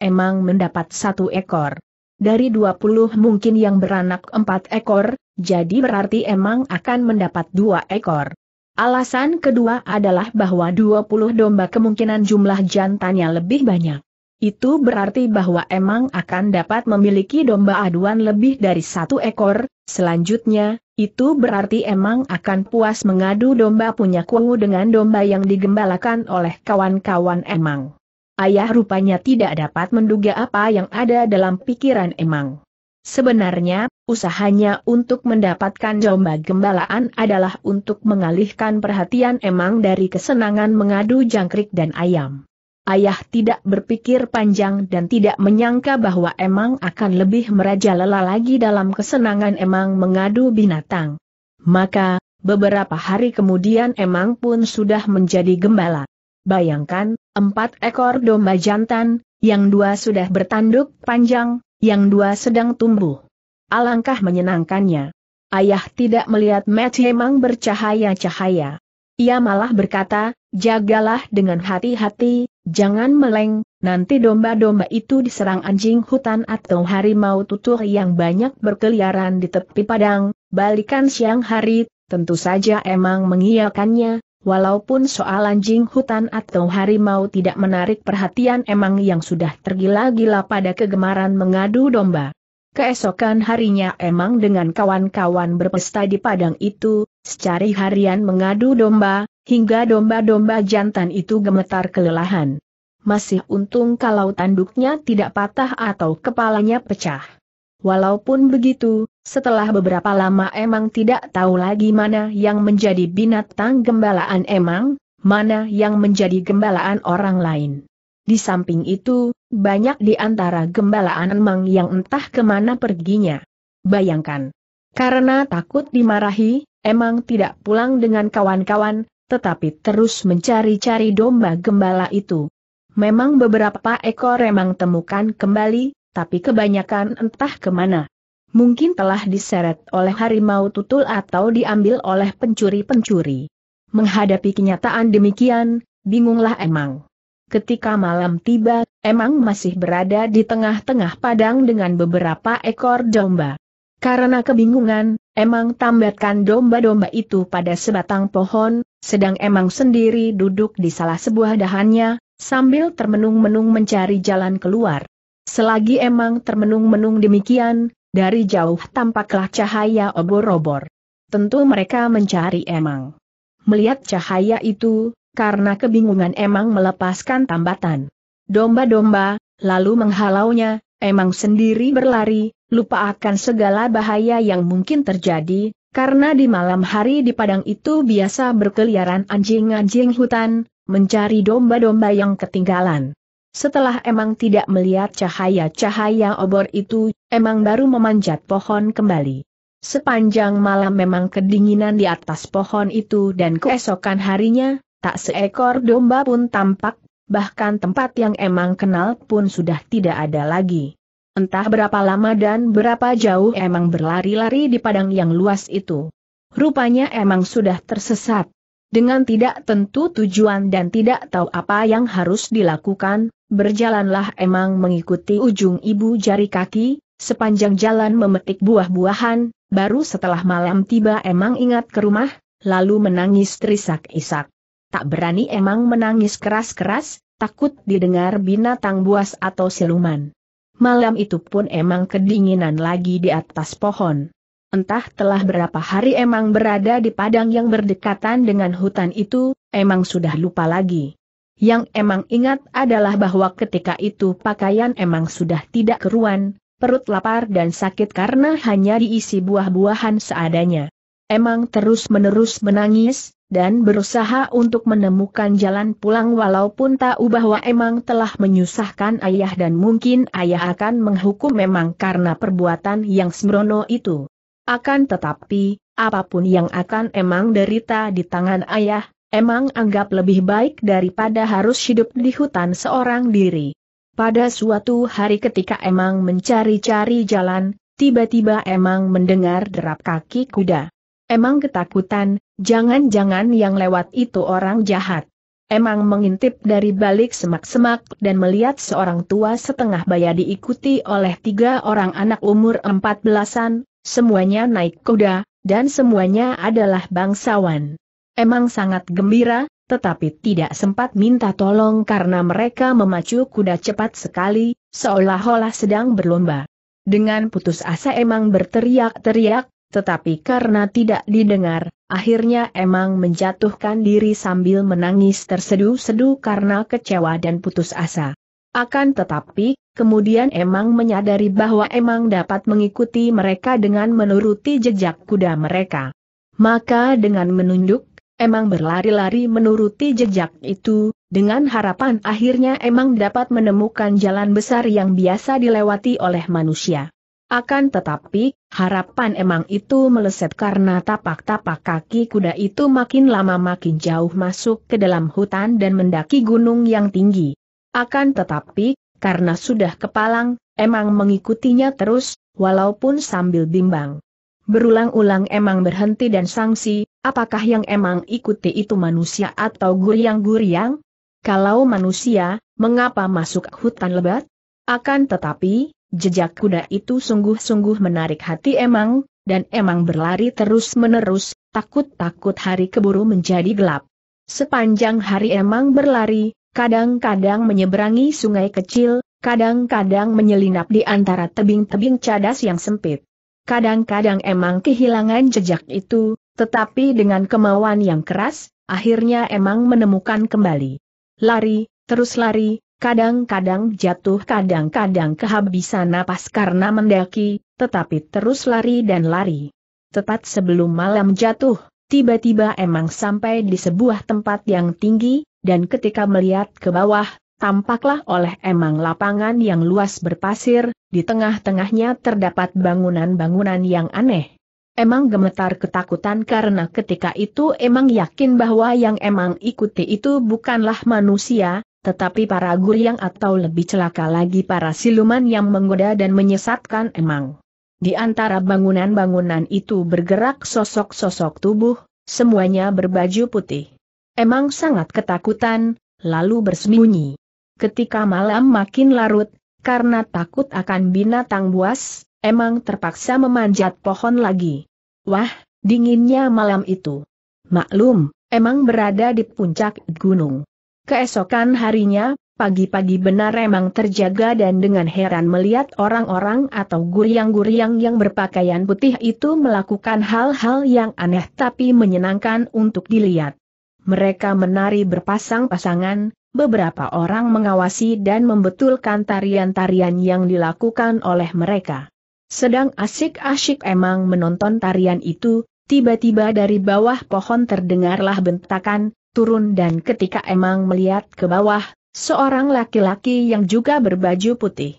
A: emang mendapat satu ekor. Dari 20 mungkin yang beranak 4 ekor, jadi berarti emang akan mendapat 2 ekor. Alasan kedua adalah bahwa 20 domba kemungkinan jumlah jantannya lebih banyak. Itu berarti bahwa emang akan dapat memiliki domba aduan lebih dari satu ekor, selanjutnya, itu berarti emang akan puas mengadu domba punya kungu dengan domba yang digembalakan oleh kawan-kawan emang. Ayah rupanya tidak dapat menduga apa yang ada dalam pikiran Emang. Sebenarnya, usahanya untuk mendapatkan domba gembalaan adalah untuk mengalihkan perhatian Emang dari kesenangan mengadu jangkrik dan ayam. Ayah tidak berpikir panjang dan tidak menyangka bahwa Emang akan lebih merajalela lagi dalam kesenangan Emang mengadu binatang. Maka, beberapa hari kemudian Emang pun sudah menjadi gembala. Bayangkan, Empat ekor domba jantan, yang dua sudah bertanduk panjang, yang dua sedang tumbuh. Alangkah menyenangkannya. Ayah tidak melihat Matthew memang bercahaya-cahaya. Ia malah berkata, jagalah dengan hati-hati, jangan meleng, nanti domba-domba itu diserang anjing hutan atau harimau tutur yang banyak berkeliaran di tepi padang, balikan siang hari, tentu saja emang mengiyakannya, Walaupun soal anjing hutan atau harimau tidak menarik perhatian emang yang sudah tergila-gila pada kegemaran mengadu domba. Keesokan harinya emang dengan kawan-kawan berpesta di padang itu, secari harian mengadu domba, hingga domba-domba jantan itu gemetar kelelahan. Masih untung kalau tanduknya tidak patah atau kepalanya pecah. Walaupun begitu, setelah beberapa lama emang tidak tahu lagi mana yang menjadi binatang gembalaan emang, mana yang menjadi gembalaan orang lain. Di samping itu, banyak di antara gembalaan emang yang entah kemana perginya. Bayangkan. Karena takut dimarahi, emang tidak pulang dengan kawan-kawan, tetapi terus mencari-cari domba gembala itu. Memang beberapa ekor emang temukan kembali, tapi kebanyakan entah kemana. Mungkin telah diseret oleh harimau tutul atau diambil oleh pencuri-pencuri. Menghadapi kenyataan demikian, bingunglah Emang. Ketika malam tiba, Emang masih berada di tengah-tengah padang dengan beberapa ekor domba. Karena kebingungan, Emang tambatkan domba-domba itu pada sebatang pohon, sedang Emang sendiri duduk di salah sebuah dahannya, sambil termenung-menung mencari jalan keluar. Selagi Emang termenung-menung demikian, dari jauh tampaklah cahaya obor-obor. Tentu mereka mencari Emang. Melihat cahaya itu, karena kebingungan Emang melepaskan tambatan. Domba-domba, lalu menghalaunya, Emang sendiri berlari, lupa akan segala bahaya yang mungkin terjadi, karena di malam hari di padang itu biasa berkeliaran anjing-anjing hutan, mencari domba-domba yang ketinggalan. Setelah emang tidak melihat cahaya-cahaya obor itu, emang baru memanjat pohon kembali. Sepanjang malam memang kedinginan di atas pohon itu dan keesokan harinya, tak seekor domba pun tampak, bahkan tempat yang emang kenal pun sudah tidak ada lagi. Entah berapa lama dan berapa jauh emang berlari-lari di padang yang luas itu. Rupanya emang sudah tersesat. Dengan tidak tentu tujuan dan tidak tahu apa yang harus dilakukan, berjalanlah emang mengikuti ujung ibu jari kaki, sepanjang jalan memetik buah-buahan, baru setelah malam tiba emang ingat ke rumah, lalu menangis terisak-isak. Tak berani emang menangis keras-keras, takut didengar binatang buas atau siluman. Malam itu pun emang kedinginan lagi di atas pohon. Entah telah berapa hari emang berada di padang yang berdekatan dengan hutan itu, emang sudah lupa lagi. Yang emang ingat adalah bahwa ketika itu pakaian emang sudah tidak keruan, perut lapar dan sakit karena hanya diisi buah-buahan seadanya. Emang terus-menerus menangis, dan berusaha untuk menemukan jalan pulang walaupun tahu bahwa Emang telah menyusahkan ayah dan mungkin ayah akan menghukum Emang karena perbuatan yang sembrono itu. Akan tetapi, apapun yang akan Emang derita di tangan ayah, emang anggap lebih baik daripada harus hidup di hutan seorang diri. Pada suatu hari ketika emang mencari-cari jalan, tiba-tiba emang mendengar derap kaki kuda. Emang ketakutan, jangan-jangan yang lewat itu orang jahat. Emang mengintip dari balik semak-semak dan melihat seorang tua setengah baya diikuti oleh tiga orang anak umur empat belasan, semuanya naik kuda, dan semuanya adalah bangsawan. Emang sangat gembira, tetapi tidak sempat minta tolong karena mereka memacu kuda cepat sekali, seolah-olah sedang berlomba. Dengan putus asa Emang berteriak-teriak, tetapi karena tidak didengar, akhirnya Emang menjatuhkan diri sambil menangis terseduh-seduh karena kecewa dan putus asa. Akan tetapi, kemudian Emang menyadari bahwa Emang dapat mengikuti mereka dengan menuruti jejak kuda mereka. Maka dengan menunduk Emang berlari-lari menuruti jejak itu, dengan harapan akhirnya Emang dapat menemukan jalan besar yang biasa dilewati oleh manusia. Akan tetapi, harapan Emang itu meleset karena tapak-tapak kaki kuda itu makin lama makin jauh masuk ke dalam hutan dan mendaki gunung yang tinggi. Akan tetapi, karena sudah kepalang, Emang mengikutinya terus, walaupun sambil bimbang. Berulang-ulang Emang berhenti dan sangsi, Apakah yang emang ikuti itu manusia atau guriang-guriang? Kalau manusia, mengapa masuk hutan lebat? Akan tetapi, jejak kuda itu sungguh-sungguh menarik hati emang, dan emang berlari terus-menerus, takut-takut hari keburu menjadi gelap. Sepanjang hari emang berlari, kadang-kadang menyeberangi sungai kecil, kadang-kadang menyelinap di antara tebing-tebing cadas yang sempit. Kadang-kadang emang kehilangan jejak itu, tetapi dengan kemauan yang keras, akhirnya emang menemukan kembali. Lari, terus lari, kadang-kadang jatuh kadang-kadang kehabisan napas karena mendaki, tetapi terus lari dan lari. Tepat sebelum malam jatuh, tiba-tiba emang sampai di sebuah tempat yang tinggi, dan ketika melihat ke bawah, tampaklah oleh emang lapangan yang luas berpasir, di tengah-tengahnya terdapat bangunan-bangunan yang aneh. Emang gemetar ketakutan karena ketika itu emang yakin bahwa yang emang ikuti itu bukanlah manusia, tetapi para yang atau lebih celaka lagi para siluman yang menggoda dan menyesatkan emang. Di antara bangunan-bangunan itu bergerak sosok-sosok tubuh, semuanya berbaju putih. Emang sangat ketakutan, lalu bersembunyi. Ketika malam makin larut, karena takut akan binatang buas, emang terpaksa memanjat pohon lagi. Wah, dinginnya malam itu. Maklum, emang berada di puncak gunung. Keesokan harinya, pagi-pagi benar emang terjaga dan dengan heran melihat orang-orang atau guriang-guriang yang berpakaian putih itu melakukan hal-hal yang aneh tapi menyenangkan untuk dilihat. Mereka menari berpasang-pasangan, beberapa orang mengawasi dan membetulkan tarian-tarian yang dilakukan oleh mereka. Sedang asik-asik emang menonton tarian itu, tiba-tiba dari bawah pohon terdengarlah bentakan, turun dan ketika emang melihat ke bawah, seorang laki-laki yang juga berbaju putih.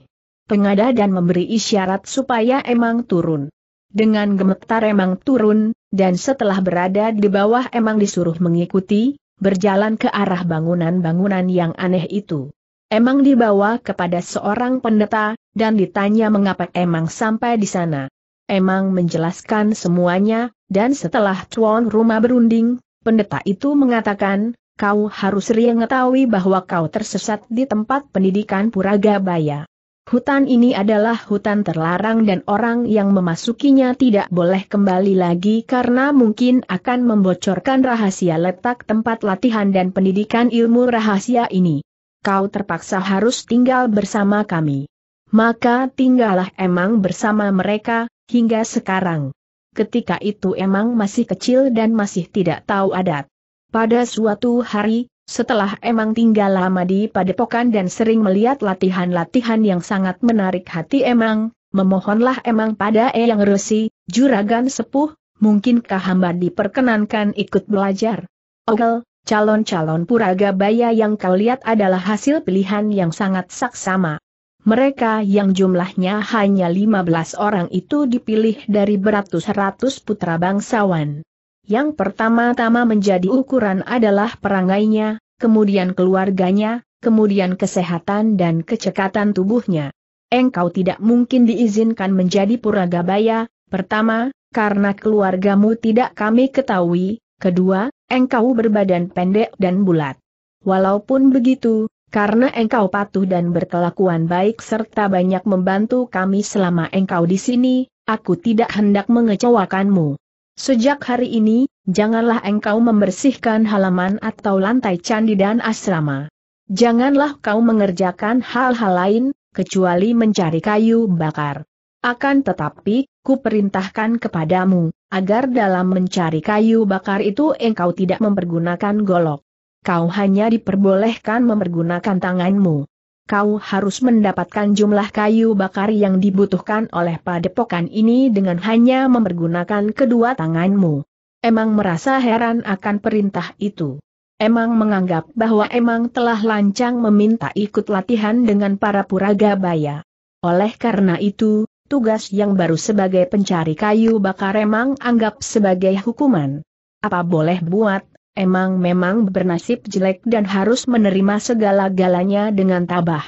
A: Pengada dan memberi isyarat supaya emang turun. Dengan gemetar emang turun, dan setelah berada di bawah emang disuruh mengikuti, berjalan ke arah bangunan-bangunan yang aneh itu. Emang dibawa kepada seorang pendeta, dan ditanya mengapa Emang sampai di sana. Emang menjelaskan semuanya, dan setelah tuan rumah berunding, pendeta itu mengatakan, kau harus mengetahui bahwa kau tersesat di tempat pendidikan Puragabaya. Hutan ini adalah hutan terlarang dan orang yang memasukinya tidak boleh kembali lagi karena mungkin akan membocorkan rahasia letak tempat latihan dan pendidikan ilmu rahasia ini. Kau terpaksa harus tinggal bersama kami maka tinggallah Emang bersama mereka, hingga sekarang. Ketika itu Emang masih kecil dan masih tidak tahu adat. Pada suatu hari, setelah Emang tinggal lama di padepokan dan sering melihat latihan-latihan yang sangat menarik hati Emang, memohonlah Emang pada Eyang Resi, juragan sepuh, mungkinkah hamba diperkenankan ikut belajar? Ogel, calon-calon puraga baya yang kau lihat adalah hasil pilihan yang sangat saksama. Mereka yang jumlahnya hanya 15 orang itu dipilih dari beratus-ratus putra bangsawan. Yang pertama-tama menjadi ukuran adalah perangainya, kemudian keluarganya, kemudian kesehatan dan kecekatan tubuhnya. Engkau tidak mungkin diizinkan menjadi puragabaya, pertama, karena keluargamu tidak kami ketahui, kedua, engkau berbadan pendek dan bulat. Walaupun begitu, karena engkau patuh dan berkelakuan baik serta banyak membantu kami selama engkau di sini, aku tidak hendak mengecewakanmu. Sejak hari ini, janganlah engkau membersihkan halaman atau lantai candi dan asrama. Janganlah kau mengerjakan hal-hal lain, kecuali mencari kayu bakar. Akan tetapi, ku perintahkan kepadamu, agar dalam mencari kayu bakar itu engkau tidak mempergunakan golok kau hanya diperbolehkan mempergunakan tanganmu. Kau harus mendapatkan jumlah kayu bakar yang dibutuhkan oleh padepokan ini dengan hanya mempergunakan kedua tanganmu. Emang merasa heran akan perintah itu. Emang menganggap bahwa Emang telah lancang meminta ikut latihan dengan para puraga puragabaya. Oleh karena itu, tugas yang baru sebagai pencari kayu bakar Emang anggap sebagai hukuman. Apa boleh buat, emang memang bernasib jelek dan harus menerima segala-galanya dengan tabah.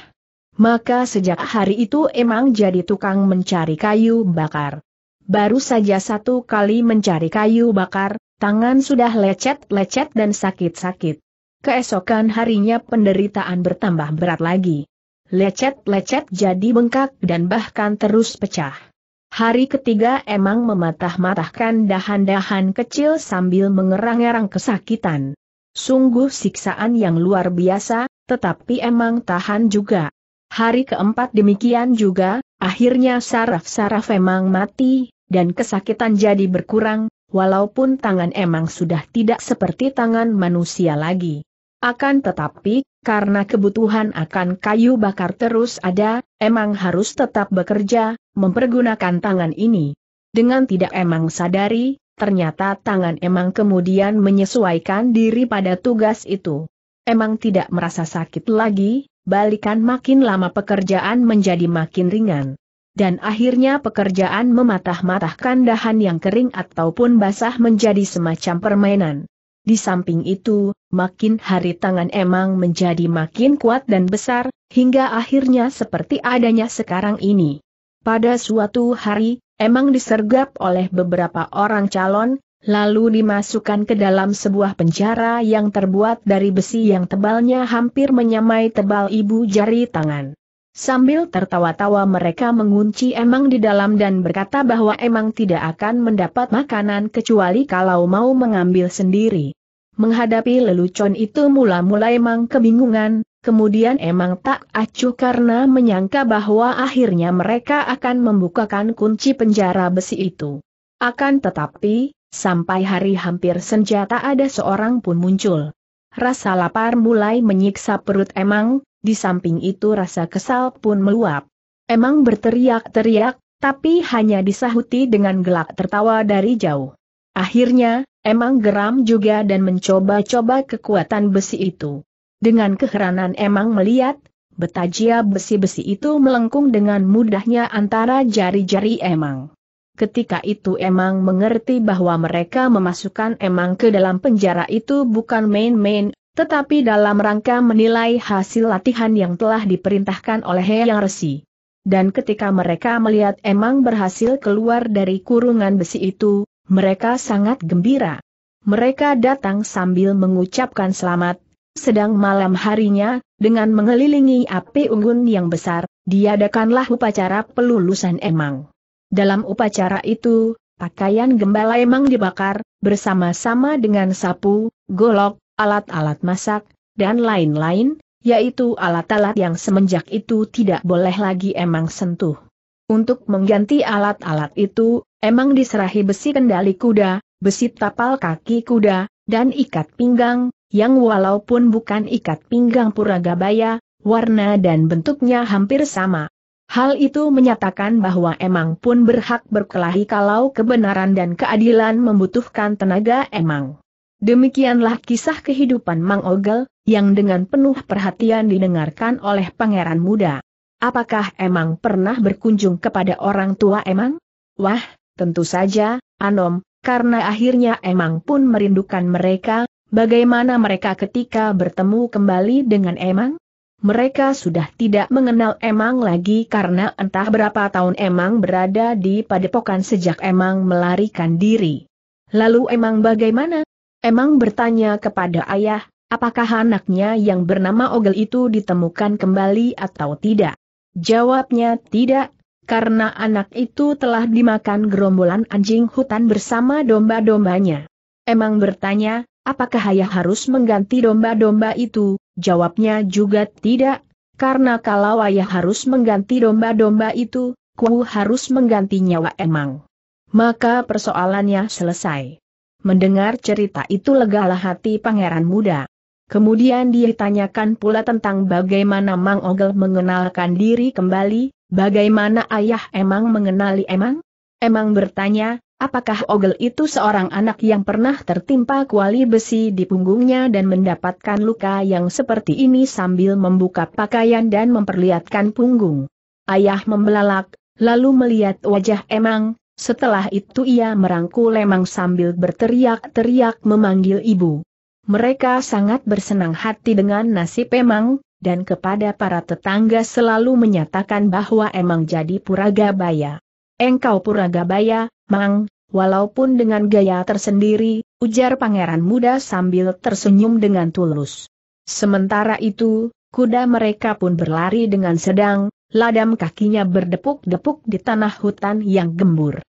A: Maka sejak hari itu emang jadi tukang mencari kayu bakar. Baru saja satu kali mencari kayu bakar, tangan sudah lecet-lecet dan sakit-sakit. Keesokan harinya penderitaan bertambah berat lagi. Lecet-lecet jadi bengkak dan bahkan terus pecah. Hari ketiga emang mematah-matahkan dahan-dahan kecil sambil mengerang-erang kesakitan. Sungguh siksaan yang luar biasa, tetapi emang tahan juga. Hari keempat demikian juga, akhirnya saraf-saraf emang mati, dan kesakitan jadi berkurang, walaupun tangan emang sudah tidak seperti tangan manusia lagi. Akan tetapi, karena kebutuhan akan kayu bakar terus ada, emang harus tetap bekerja, mempergunakan tangan ini. Dengan tidak emang sadari, ternyata tangan emang kemudian menyesuaikan diri pada tugas itu. Emang tidak merasa sakit lagi, balikan makin lama pekerjaan menjadi makin ringan. Dan akhirnya pekerjaan mematah-matahkan dahan yang kering ataupun basah menjadi semacam permainan. Di samping itu, makin hari tangan emang menjadi makin kuat dan besar, hingga akhirnya seperti adanya sekarang ini. Pada suatu hari, emang disergap oleh beberapa orang calon, lalu dimasukkan ke dalam sebuah penjara yang terbuat dari besi yang tebalnya hampir menyamai tebal ibu jari tangan. Sambil tertawa-tawa mereka mengunci Emang di dalam dan berkata bahwa Emang tidak akan mendapat makanan kecuali kalau mau mengambil sendiri. Menghadapi lelucon itu mula-mula Emang kebingungan, kemudian Emang tak acuh karena menyangka bahwa akhirnya mereka akan membukakan kunci penjara besi itu. Akan tetapi, sampai hari hampir senjata ada seorang pun muncul. Rasa lapar mulai menyiksa perut Emang, di samping itu rasa kesal pun meluap. Emang berteriak-teriak, tapi hanya disahuti dengan gelak tertawa dari jauh. Akhirnya, Emang geram juga dan mencoba-coba kekuatan besi itu. Dengan keheranan Emang melihat, betajia besi-besi itu melengkung dengan mudahnya antara jari-jari Emang. Ketika itu Emang mengerti bahwa mereka memasukkan Emang ke dalam penjara itu bukan main-main, tetapi dalam rangka menilai hasil latihan yang telah diperintahkan oleh Yang Resi. Dan ketika mereka melihat Emang berhasil keluar dari kurungan besi itu, mereka sangat gembira. Mereka datang sambil mengucapkan selamat, sedang malam harinya, dengan mengelilingi api unggun yang besar, diadakanlah upacara pelulusan Emang. Dalam upacara itu, pakaian gembala Emang dibakar, bersama-sama dengan sapu, golok, alat-alat masak, dan lain-lain, yaitu alat-alat yang semenjak itu tidak boleh lagi emang sentuh. Untuk mengganti alat-alat itu, emang diserahi besi kendali kuda, besi tapal kaki kuda, dan ikat pinggang, yang walaupun bukan ikat pinggang Puragabaya, warna dan bentuknya hampir sama. Hal itu menyatakan bahwa emang pun berhak berkelahi kalau kebenaran dan keadilan membutuhkan tenaga emang. Demikianlah kisah kehidupan Mang Ogel, yang dengan penuh perhatian didengarkan oleh pangeran muda. Apakah emang pernah berkunjung kepada orang tua emang? Wah, tentu saja, Anom, karena akhirnya emang pun merindukan mereka, bagaimana mereka ketika bertemu kembali dengan emang? Mereka sudah tidak mengenal emang lagi karena entah berapa tahun emang berada di padepokan sejak emang melarikan diri. Lalu emang bagaimana? Emang bertanya kepada ayah, apakah anaknya yang bernama Ogel itu ditemukan kembali atau tidak? Jawabnya tidak, karena anak itu telah dimakan gerombolan anjing hutan bersama domba-dombanya. Emang bertanya, apakah ayah harus mengganti domba-domba itu? Jawabnya juga tidak, karena kalau ayah harus mengganti domba-domba itu, ku harus mengganti nyawa emang. Maka persoalannya selesai. Mendengar cerita itu legalah hati pangeran muda. Kemudian dia ditanyakan pula tentang bagaimana Mang Ogel mengenalkan diri kembali, bagaimana ayah Emang mengenali Emang? Emang bertanya, apakah Ogel itu seorang anak yang pernah tertimpa kuali besi di punggungnya dan mendapatkan luka yang seperti ini sambil membuka pakaian dan memperlihatkan punggung. Ayah membelalak, lalu melihat wajah Emang, setelah itu ia merangkul Lemang sambil berteriak-teriak memanggil ibu. Mereka sangat bersenang hati dengan nasib Emang, dan kepada para tetangga selalu menyatakan bahwa Emang jadi Puragabaya. Engkau Puragabaya, Mang, walaupun dengan gaya tersendiri, ujar pangeran muda sambil tersenyum dengan tulus. Sementara itu, kuda mereka pun berlari dengan sedang, ladam kakinya berdepuk-depuk di tanah hutan yang gembur.